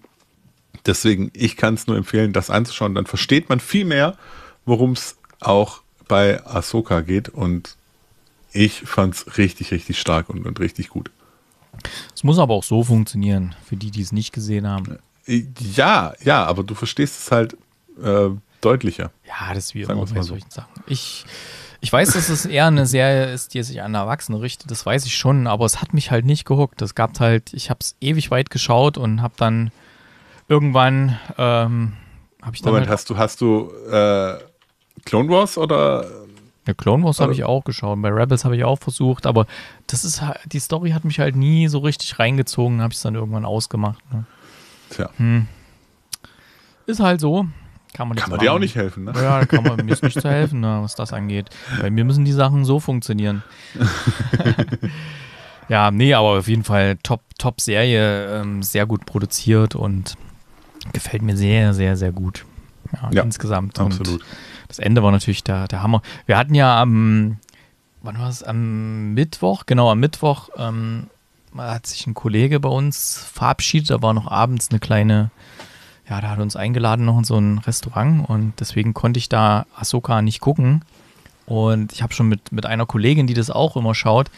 Deswegen, ich kann es nur empfehlen, das anzuschauen. Dann versteht man viel mehr, worum es auch bei Ahsoka geht. Und ich fand es richtig, richtig stark und, und richtig gut. Es muss aber auch so funktionieren, für die, die es nicht gesehen haben. Äh, ja, ja, aber du verstehst es halt äh, deutlicher. Ja, das ist wie immer bei so. solchen Sachen. Ich ich weiß, dass es eher eine Serie ist, die sich an Erwachsene richtet, das weiß ich schon, aber es hat mich halt nicht gehuckt. Es gab halt, ich habe es ewig weit geschaut und habe dann irgendwann, ähm, habe ich dann. Moment, halt hast du, hast du äh, Clone Wars oder ja, Clone Wars habe ich auch geschaut, bei Rebels habe ich auch versucht, aber das ist die Story hat mich halt nie so richtig reingezogen, habe ich es dann irgendwann ausgemacht. Ne? Tja. Hm. Ist halt so. Kann man, kann man dir auch nicht helfen, ne? Ja, kann man mir nicht zu helfen, ne, was das angeht. Bei mir müssen die Sachen so funktionieren. <laughs> ja, nee, aber auf jeden Fall top, top Serie, ähm, sehr gut produziert und gefällt mir sehr, sehr, sehr gut. Ja, ja insgesamt. Absolut. Und das Ende war natürlich der, der Hammer. Wir hatten ja am, wann war es? Am Mittwoch, genau, am Mittwoch ähm, hat sich ein Kollege bei uns verabschiedet. Da war noch abends eine kleine ja, da hat uns eingeladen noch in so ein Restaurant und deswegen konnte ich da Ahsoka nicht gucken. Und ich habe schon mit, mit einer Kollegin, die das auch immer schaut,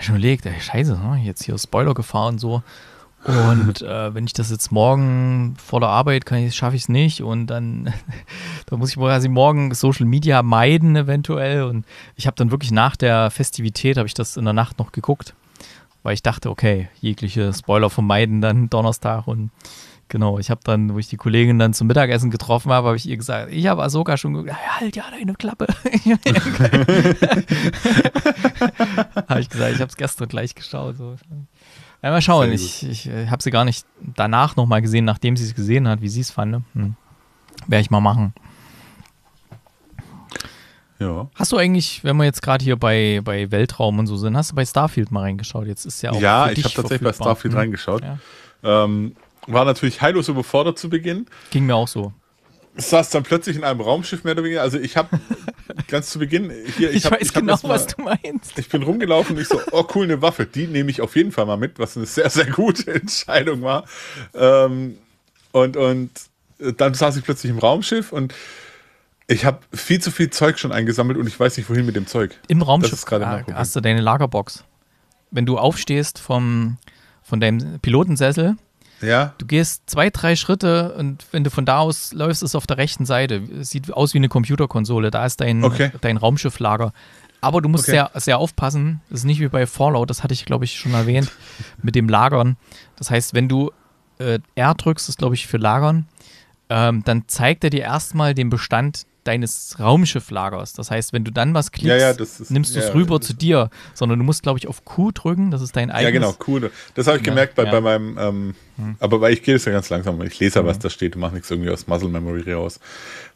schon überlegt, ey, scheiße, ne, jetzt hier Spoiler Spoilergefahr und so. Und äh, wenn ich das jetzt morgen vor der Arbeit kann, schaffe ich es nicht. Und dann, <laughs> dann muss ich quasi morgen Social Media meiden eventuell. Und ich habe dann wirklich nach der Festivität, habe ich das in der Nacht noch geguckt, weil ich dachte, okay, jegliche Spoiler vermeiden dann Donnerstag. Und Genau, ich habe dann, wo ich die Kollegin dann zum Mittagessen getroffen habe, habe ich ihr gesagt, ich habe Ahsoka schon gesagt, halt ja deine Klappe. <laughs> habe <laughs> ich gesagt, ich habe es gestern gleich geschaut. So. Ja, mal schauen, ich, ich äh, habe sie gar nicht danach nochmal gesehen, nachdem sie es gesehen hat, wie sie es fand. Ne? Hm. Werde ich mal machen. Ja. Hast du eigentlich, wenn wir jetzt gerade hier bei, bei Weltraum und so sind, hast du bei Starfield mal reingeschaut? Jetzt ist ja auch. Ja, ich habe tatsächlich bei Starfield hm. reingeschaut. Ja. Ähm, war natürlich heillos überfordert zu Beginn. Ging mir auch so. Ich saß dann plötzlich in einem Raumschiff mehr oder weniger. Also ich habe <laughs> ganz zu Beginn hier. Ich, ich hab, weiß ich genau, mal, was du meinst. Ich bin rumgelaufen und ich so, oh cool, eine Waffe. Die nehme ich auf jeden Fall mal mit, was eine sehr, sehr gute <laughs> Entscheidung war. Ähm, und, und äh, dann saß ich plötzlich im Raumschiff und ich habe viel zu viel Zeug schon eingesammelt und ich weiß nicht, wohin mit dem Zeug. Im Raumschiff ah, hast du deine Lagerbox. Wenn du aufstehst vom, von deinem Pilotensessel, ja. Du gehst zwei, drei Schritte und wenn du von da aus läufst, ist auf der rechten Seite. Sieht aus wie eine Computerkonsole. Da ist dein, okay. dein Raumschifflager. Aber du musst okay. sehr, sehr aufpassen. Das ist nicht wie bei Fallout, das hatte ich, glaube ich, schon erwähnt, <laughs> mit dem Lagern. Das heißt, wenn du äh, R drückst, ist, glaube ich, für Lagern, ähm, dann zeigt er dir erstmal den Bestand deines Raumschifflagers. Das heißt, wenn du dann was klickst, ja, ja, ist, nimmst du es ja, rüber zu dir, sondern du musst, glaube ich, auf Q drücken, das ist dein eigenes. Ja, genau, Q. Das habe ich gemerkt bei, bei meinem, ähm, hm. aber weil ich gehe das ja ganz langsam, ich lese ja, was mhm. da steht und mache nichts irgendwie aus Muscle Memory raus,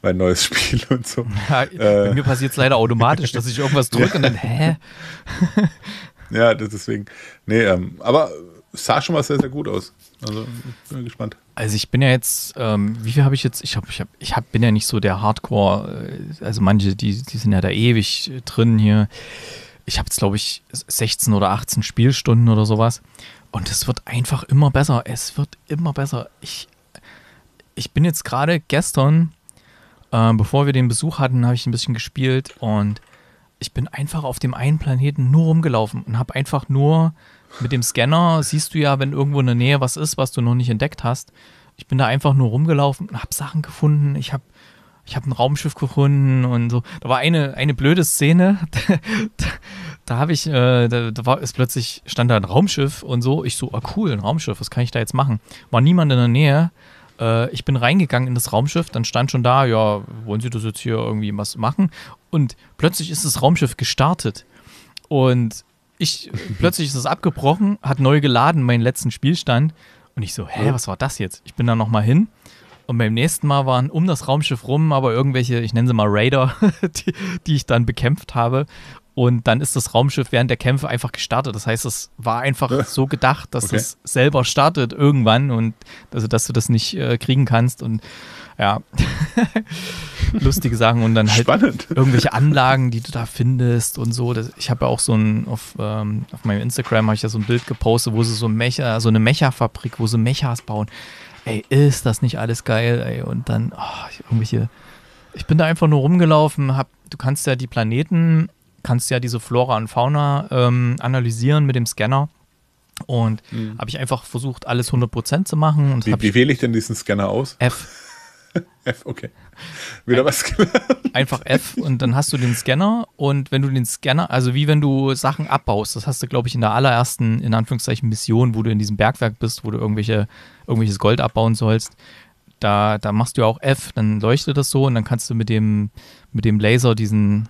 mein neues <laughs> Spiel und so. Äh. <laughs> Bei mir passiert es leider automatisch, dass ich irgendwas <laughs> drücke und dann, hä? ja, deswegen, nee, ähm, aber sah schon mal sehr, sehr gut aus. Also bin gespannt. Also ich bin ja jetzt, ähm, wie viel habe ich jetzt? Ich, hab, ich, hab, ich hab, bin ja nicht so der Hardcore, äh, also manche, die, die sind ja da ewig äh, drin hier. Ich habe jetzt, glaube ich, 16 oder 18 Spielstunden oder sowas. Und es wird einfach immer besser. Es wird immer besser. Ich, ich bin jetzt gerade gestern, äh, bevor wir den Besuch hatten, habe ich ein bisschen gespielt und ich bin einfach auf dem einen Planeten nur rumgelaufen und habe einfach nur mit dem Scanner siehst du ja, wenn irgendwo in der Nähe was ist, was du noch nicht entdeckt hast. Ich bin da einfach nur rumgelaufen, und habe Sachen gefunden, ich habe ich habe ein Raumschiff gefunden und so. Da war eine, eine blöde Szene. <laughs> da, da, da habe ich, äh, da, da, war es plötzlich, stand da ein Raumschiff und so. Ich so, ah cool, ein Raumschiff, was kann ich da jetzt machen? War niemand in der Nähe. Äh, ich bin reingegangen in das Raumschiff, dann stand schon da, ja, wollen Sie das jetzt hier irgendwie was machen? Und plötzlich ist das Raumschiff gestartet. Und ich, plötzlich ist es abgebrochen, hat neu geladen, meinen letzten Spielstand. Und ich so, hä, was war das jetzt? Ich bin da nochmal hin. Und beim nächsten Mal waren um das Raumschiff rum aber irgendwelche, ich nenne sie mal Raider, <laughs> die, die ich dann bekämpft habe. Und dann ist das Raumschiff während der Kämpfe einfach gestartet. Das heißt, es war einfach so gedacht, dass okay. es selber startet irgendwann und also dass du das nicht äh, kriegen kannst. Und ja. <laughs> Lustige Sachen und dann halt Spannend. irgendwelche Anlagen, die du da findest und so. ich habe ja auch so ein, auf, ähm, auf meinem Instagram habe ich ja so ein Bild gepostet, wo sie so, Mecha, so eine Mecha-Fabrik, wo sie Mechas bauen. Ey, ist das nicht alles geil, ey? Und dann, oh, irgendwelche. Ich bin da einfach nur rumgelaufen, hab, du kannst ja die Planeten, kannst ja diese Flora und Fauna ähm, analysieren mit dem Scanner. Und mhm. habe ich einfach versucht, alles 100% zu machen. Und wie, wie wähle ich denn diesen Scanner aus? F. F, okay. Wieder was gelernt. Einfach F und dann hast du den Scanner und wenn du den Scanner, also wie wenn du Sachen abbaust, das hast du, glaube ich, in der allerersten, in Anführungszeichen, Mission, wo du in diesem Bergwerk bist, wo du irgendwelche, irgendwelches Gold abbauen sollst, da, da machst du auch F, dann leuchtet das so und dann kannst du mit dem, mit dem Laser diesen,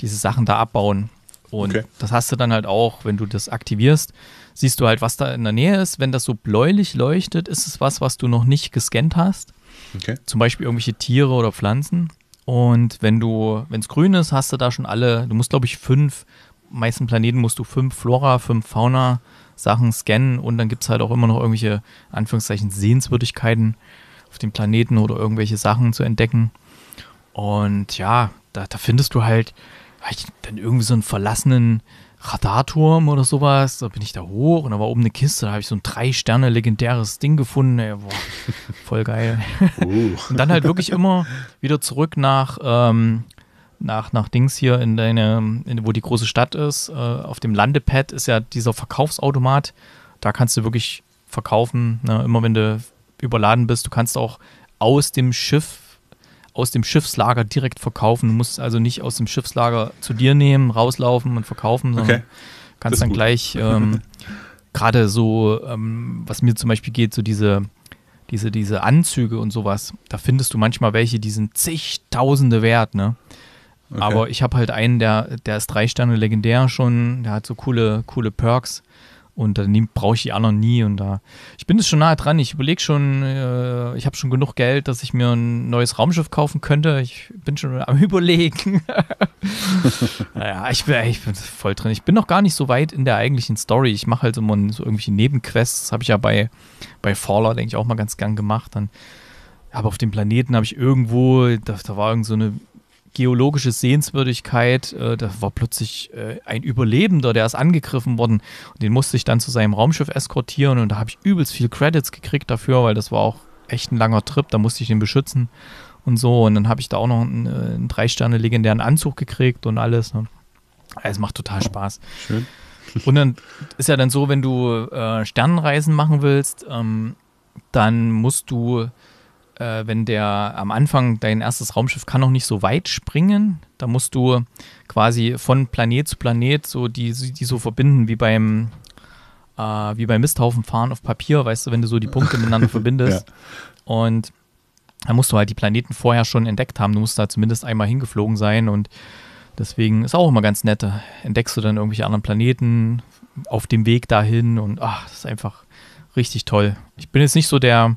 diese Sachen da abbauen. Und okay. das hast du dann halt auch, wenn du das aktivierst, siehst du halt, was da in der Nähe ist. Wenn das so bläulich leuchtet, ist es was, was du noch nicht gescannt hast. Okay. Zum Beispiel irgendwelche Tiere oder Pflanzen. Und wenn du, wenn es grün ist, hast du da schon alle, du musst, glaube ich, fünf, meisten Planeten musst du fünf Flora, fünf Fauna Sachen scannen und dann gibt es halt auch immer noch irgendwelche, Anführungszeichen, Sehenswürdigkeiten auf dem Planeten oder irgendwelche Sachen zu entdecken. Und ja, da, da findest du halt, halt dann irgendwie so einen verlassenen Radarturm oder sowas. Da bin ich da hoch und da war oben eine Kiste. Da habe ich so ein Drei-Sterne-legendäres Ding gefunden. Ey, boah, <laughs> voll geil. Uh. und dann halt wirklich immer wieder zurück nach, ähm, nach, nach Dings hier, in deine, in, wo die große Stadt ist. Äh, auf dem Landepad ist ja dieser Verkaufsautomat. Da kannst du wirklich verkaufen. Ne? Immer wenn du überladen bist, du kannst auch aus dem Schiff aus dem Schiffslager direkt verkaufen. Du musst also nicht aus dem Schiffslager zu dir nehmen, rauslaufen und verkaufen, sondern okay. kannst dann gut. gleich ähm, <laughs> gerade so, ähm, was mir zum Beispiel geht, so diese, diese, diese Anzüge und sowas, da findest du manchmal welche, die sind zigtausende wert, ne? Okay. Aber ich habe halt einen, der, der ist drei Sterne legendär schon, der hat so coole, coole Perks. Und dann brauche ich die anderen nie. Und da, ich bin es schon nahe dran. Ich überlege schon, äh, ich habe schon genug Geld, dass ich mir ein neues Raumschiff kaufen könnte. Ich bin schon am <laughs> Überlegen. <laughs> naja, ich bin, ich bin voll drin. Ich bin noch gar nicht so weit in der eigentlichen Story. Ich mache halt immer so irgendwelche Nebenquests. Das habe ich ja bei, bei Fallout, denke ich, auch mal ganz gern gemacht. Dann aber auf dem Planeten habe ich irgendwo, da, da war irgend so eine geologische Sehenswürdigkeit. Äh, da war plötzlich äh, ein Überlebender, der ist angegriffen worden. Und den musste ich dann zu seinem Raumschiff eskortieren und da habe ich übelst viel Credits gekriegt dafür, weil das war auch echt ein langer Trip. Da musste ich ihn beschützen und so. Und dann habe ich da auch noch einen, äh, einen Drei-Sterne-legendären Anzug gekriegt und alles. Ne? Also, es macht total Spaß. Schön. Und dann ist ja dann so, wenn du äh, Sternenreisen machen willst, ähm, dann musst du äh, wenn der am Anfang dein erstes Raumschiff kann noch nicht so weit springen, da musst du quasi von Planet zu Planet so die, die so verbinden wie beim äh, wie beim Misthaufenfahren auf Papier, weißt du, wenn du so die Punkte miteinander <laughs> verbindest. Ja. Und da musst du halt die Planeten vorher schon entdeckt haben. Du musst da zumindest einmal hingeflogen sein und deswegen ist auch immer ganz nett. Entdeckst du dann irgendwelche anderen Planeten auf dem Weg dahin und ach, das ist einfach richtig toll. Ich bin jetzt nicht so der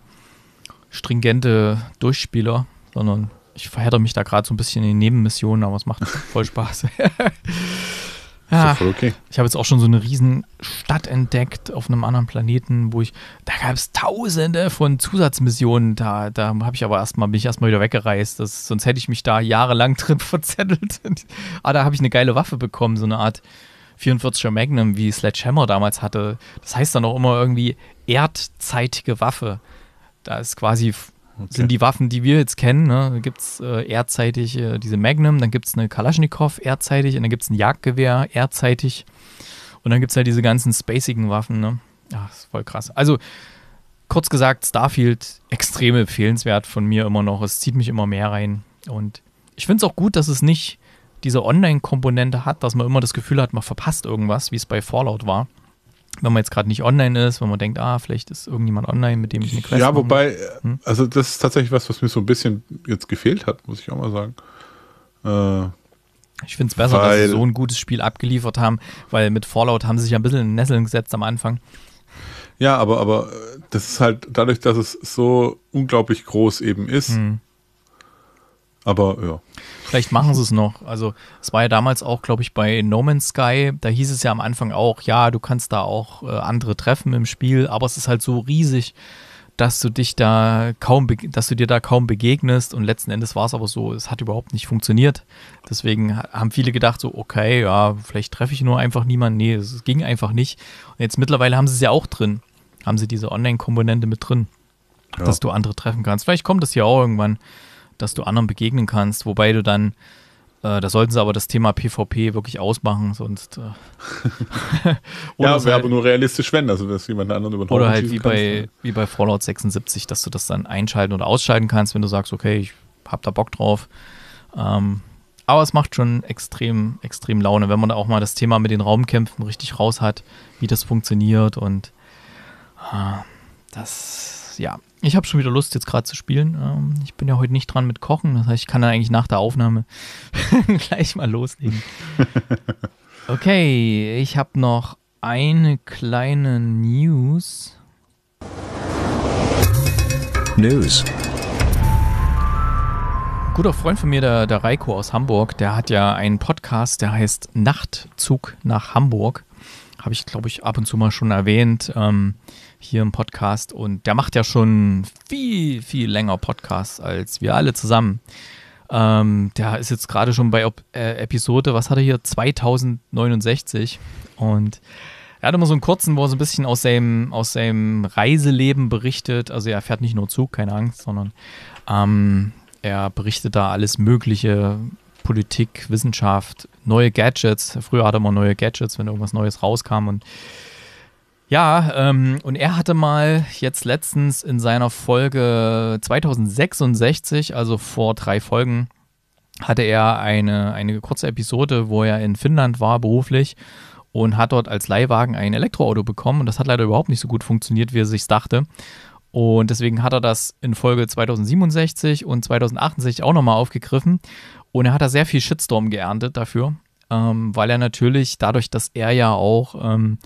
stringente Durchspieler, sondern ich verhedder mich da gerade so ein bisschen in die Nebenmissionen, aber es macht <laughs> voll Spaß. <laughs> ja, okay. Ich habe jetzt auch schon so eine riesen Stadt entdeckt auf einem anderen Planeten, wo ich, da gab es tausende von Zusatzmissionen. Da, da habe ich aber erstmal, bin ich erstmal wieder weggereist. Das, sonst hätte ich mich da jahrelang <laughs> drin verzettelt. ah, da habe ich eine geile Waffe bekommen, so eine Art 44er Magnum, wie Sledgehammer damals hatte. Das heißt dann auch immer irgendwie erdzeitige Waffe da ist quasi Okay. sind die Waffen, die wir jetzt kennen. Ne? Da gibt es äh, erdzeitig äh, diese Magnum, dann gibt es eine Kalaschnikow erdzeitig und dann gibt es ein Jagdgewehr erdzeitig. Und dann gibt es halt diese ganzen spacigen Waffen. Ne? Ach, ist voll krass. Also, kurz gesagt, Starfield extrem empfehlenswert von mir immer noch. Es zieht mich immer mehr rein. Und ich finde es auch gut, dass es nicht diese Online-Komponente hat, dass man immer das Gefühl hat, man verpasst irgendwas, wie es bei Fallout war wenn man jetzt gerade nicht online ist, wenn man denkt, ah, vielleicht ist irgendjemand online, mit dem ich eine Quest Ja, wobei, hm? also das ist tatsächlich was, was mir so ein bisschen jetzt gefehlt hat, muss ich auch mal sagen. Äh, ich finde es besser, dass sie so ein gutes Spiel abgeliefert haben, weil mit Fallout haben sie sich ein bisschen in Nesseln gesetzt am Anfang. Ja, aber, aber äh, das ist halt dadurch, dass es so unglaublich groß eben ist, hm. Aber ja. Vielleicht machen sie es noch. Also es war ja damals auch, glaube ich, bei No Man's Sky, da hieß es ja am Anfang auch, ja, du kannst da auch äh, andere treffen im Spiel, aber es ist halt so riesig, dass du dich da kaum, dass du dir da kaum begegnest und letzten Endes war es aber so, es hat überhaupt nicht funktioniert. Deswegen haben viele gedacht so, okay, ja, vielleicht treffe ich nur einfach niemanden. Nee, es ging einfach nicht. Und jetzt mittlerweile haben sie es ja auch drin. Haben sie diese Online-Komponente mit drin, ja. dass du andere treffen kannst. Vielleicht kommt das ja auch irgendwann dass du anderen begegnen kannst, wobei du dann, äh, da sollten sie aber das Thema PvP wirklich ausmachen, sonst. Äh, <laughs> ja, wäre halt, aber nur realistisch, wenn, also dass jemand anderen über den Oder halt wie bei, ne? wie bei Fallout 76, dass du das dann einschalten oder ausschalten kannst, wenn du sagst, okay, ich hab da Bock drauf. Ähm, aber es macht schon extrem, extrem Laune, wenn man auch mal das Thema mit den Raumkämpfen richtig raus hat, wie das funktioniert und äh, das ja. Ich habe schon wieder Lust, jetzt gerade zu spielen. Ähm, ich bin ja heute nicht dran mit Kochen. Das heißt, ich kann dann eigentlich nach der Aufnahme <laughs> gleich mal loslegen. <laughs> Okay, ich habe noch eine kleine News. News. guter Freund von mir, der, der Reiko aus Hamburg, der hat ja einen Podcast, der heißt Nachtzug nach Hamburg. Habe ich, glaube ich, ab und zu mal schon erwähnt. Ähm, hier im Podcast und der macht ja schon viel, viel länger Podcasts als wir alle zusammen. Ähm, der ist jetzt gerade schon bei äh, Episode, was hat er hier? 2069. Und er hat immer so einen kurzen, wo er so ein bisschen aus seinem, aus seinem Reiseleben berichtet. Also er fährt nicht nur Zug, keine Angst, sondern ähm, er berichtet da alles Mögliche. Politik, Wissenschaft, neue Gadgets. Früher hatte man neue Gadgets, wenn irgendwas Neues rauskam und ja, ähm, und er hatte mal jetzt letztens in seiner Folge 2066, also vor drei Folgen, hatte er eine, eine kurze Episode, wo er in Finnland war beruflich und hat dort als Leihwagen ein Elektroauto bekommen. Und das hat leider überhaupt nicht so gut funktioniert, wie er sich dachte. Und deswegen hat er das in Folge 2067 und 2068 auch nochmal aufgegriffen. Und er hat da sehr viel Shitstorm geerntet dafür, ähm, weil er natürlich dadurch, dass er ja auch ähm,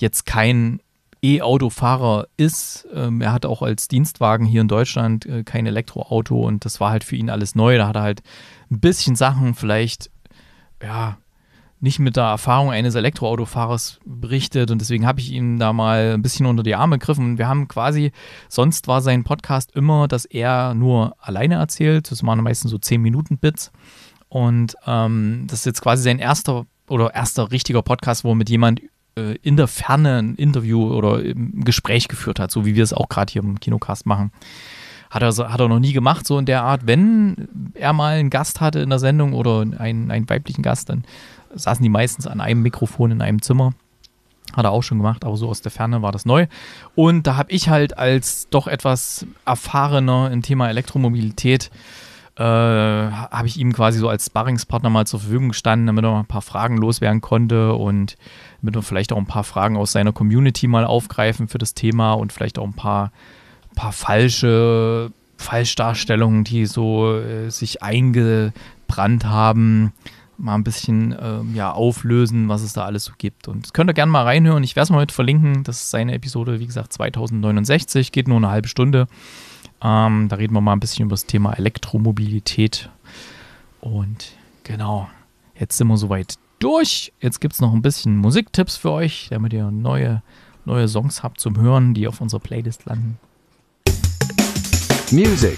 jetzt kein E-Autofahrer ist. Ähm, er hat auch als Dienstwagen hier in Deutschland äh, kein Elektroauto und das war halt für ihn alles neu. Da hat er halt ein bisschen Sachen vielleicht, ja, nicht mit der Erfahrung eines Elektroautofahrers berichtet und deswegen habe ich ihm da mal ein bisschen unter die Arme gegriffen. Und wir haben quasi, sonst war sein Podcast immer, dass er nur alleine erzählt. Das waren meistens so 10-Minuten-Bits. Und ähm, das ist jetzt quasi sein erster oder erster richtiger Podcast, wo er mit jemand äh, in der Ferne ein Interview oder ein Gespräch geführt hat, so wie wir es auch gerade hier im Kinocast machen. Hat er, hat er noch nie gemacht, so in der Art. Wenn er mal einen Gast hatte in der Sendung oder einen, einen weiblichen Gast, dann saßen die meistens an einem Mikrofon in einem Zimmer. Hat er auch schon gemacht, aber so aus der Ferne war das neu. Und da habe ich halt als doch etwas erfahrener im Thema Elektromobilität, äh, habe ich ihm quasi so als Sparringspartner mal zur Verfügung gestanden, damit er mal ein paar Fragen loswerden konnte. Und damit wir vielleicht auch ein paar Fragen aus seiner Community mal aufgreifen für das Thema und vielleicht auch ein paar, paar falsche Falschdarstellungen, die so äh, sich eingebrannt haben, mal ein bisschen äh, ja, auflösen, was es da alles so gibt. Und könnt ihr gerne mal reinhören. Ich werde es mal mit verlinken. Das ist seine Episode, wie gesagt, 2069, geht nur eine halbe Stunde. Ähm, da reden wir mal ein bisschen über das Thema Elektromobilität. Und genau, jetzt sind wir soweit durch. Jetzt gibt es noch ein bisschen Musiktipps für euch, damit ihr neue, neue Songs habt zum Hören, die auf unserer Playlist landen. Music.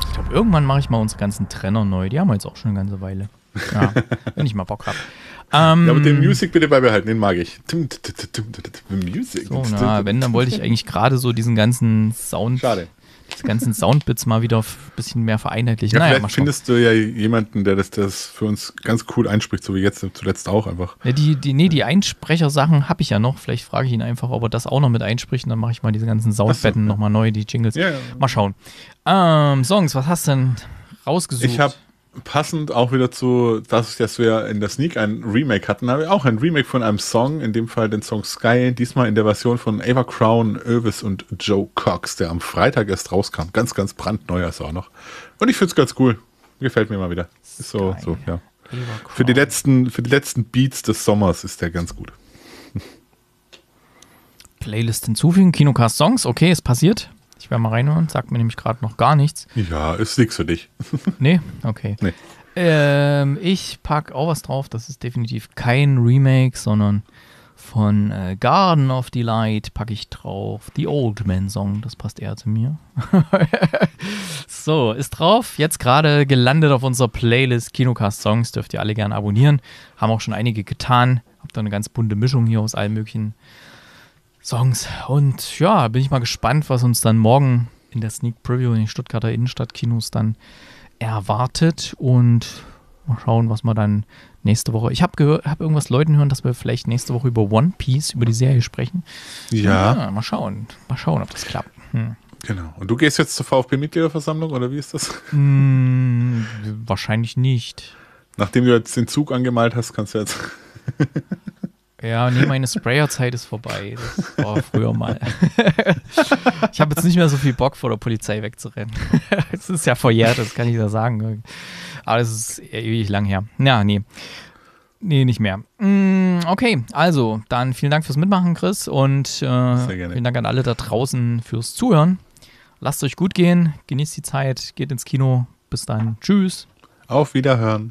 Ich glaube, irgendwann mache ich mal unsere ganzen Trenner neu. Die haben wir jetzt auch schon eine ganze Weile. Ja, <laughs> wenn ich mal Bock habe. Ähm, ja, aber den Music bitte beibehalten, den mag ich. Music. So, na, wenn, dann wollte ich eigentlich gerade so diesen ganzen Sound Schade die ganzen Soundbits mal wieder ein bisschen mehr vereinheitlichen. Ja, naja, vielleicht findest du ja jemanden, der das, das für uns ganz cool einspricht, so wie jetzt zuletzt auch einfach. Ja, die, die, nee, die Einsprechersachen habe ich ja noch. Vielleicht frage ich ihn einfach, ob er das auch noch mit einspricht und dann mache ich mal diese ganzen Soundbetten so, nochmal neu, die Jingles. Ja, ja. Mal schauen. Ähm, Songs, was hast du denn rausgesucht? Ich habe passend auch wieder zu, dass wir in der Sneak ein Remake hatten, haben wir auch ein Remake von einem Song, in dem Fall den Song Sky, diesmal in der Version von Ava Crown, Övis und Joe Cox, der am Freitag erst rauskam. Ganz, ganz brandneu ist auch noch. Und ich finde es ganz cool. Gefällt mir mal wieder. Ist so, so, ja. Für die, letzten, für die letzten Beats des Sommers ist der ganz gut. Playlist hinzufügen, Kinocast Songs, okay, es passiert. Ich werde mal reinhören, sagt mir nämlich gerade noch gar nichts. Ja, ist nichts für dich. <laughs> nee, okay. Nee. Ähm, ich packe auch was drauf, das ist definitiv kein Remake, sondern von äh, Garden of Delight packe ich drauf. The Old Man Song, das passt eher zu mir. <laughs> so, ist drauf. Jetzt gerade gelandet auf unserer Playlist Kinocast Songs. Dürft ihr alle gerne abonnieren. Haben auch schon einige getan. Habt da eine ganz bunte Mischung hier aus allen möglichen Songs. Und ja, bin ich mal gespannt, was uns dann morgen in der Sneak Preview in den Stuttgarter Innenstadtkinos dann erwartet. Und mal schauen, was wir dann nächste Woche. Ich habe hab irgendwas Leuten hören, dass wir vielleicht nächste Woche über One Piece, über die Serie sprechen. Ja. ja ah, mal schauen. Mal schauen, ob das klappt. Hm. Genau. Und du gehst jetzt zur VfB-Mitgliederversammlung oder wie ist das? Mm, wahrscheinlich nicht. Nachdem du jetzt den Zug angemalt hast, kannst du jetzt. <laughs> Ja, nee, meine Sprayerzeit ist vorbei. Das war früher mal. <laughs> ich habe jetzt nicht mehr so viel Bock, vor der Polizei wegzurennen. Es <laughs> ist ja verjährt, das kann ich ja sagen. Aber es ist ewig lang her. Ja, nee. Nee, nicht mehr. Mm, okay, also, dann vielen Dank fürs Mitmachen, Chris. Und äh, vielen Dank an alle da draußen fürs Zuhören. Lasst euch gut gehen, genießt die Zeit, geht ins Kino. Bis dann. Tschüss. Auf Wiederhören.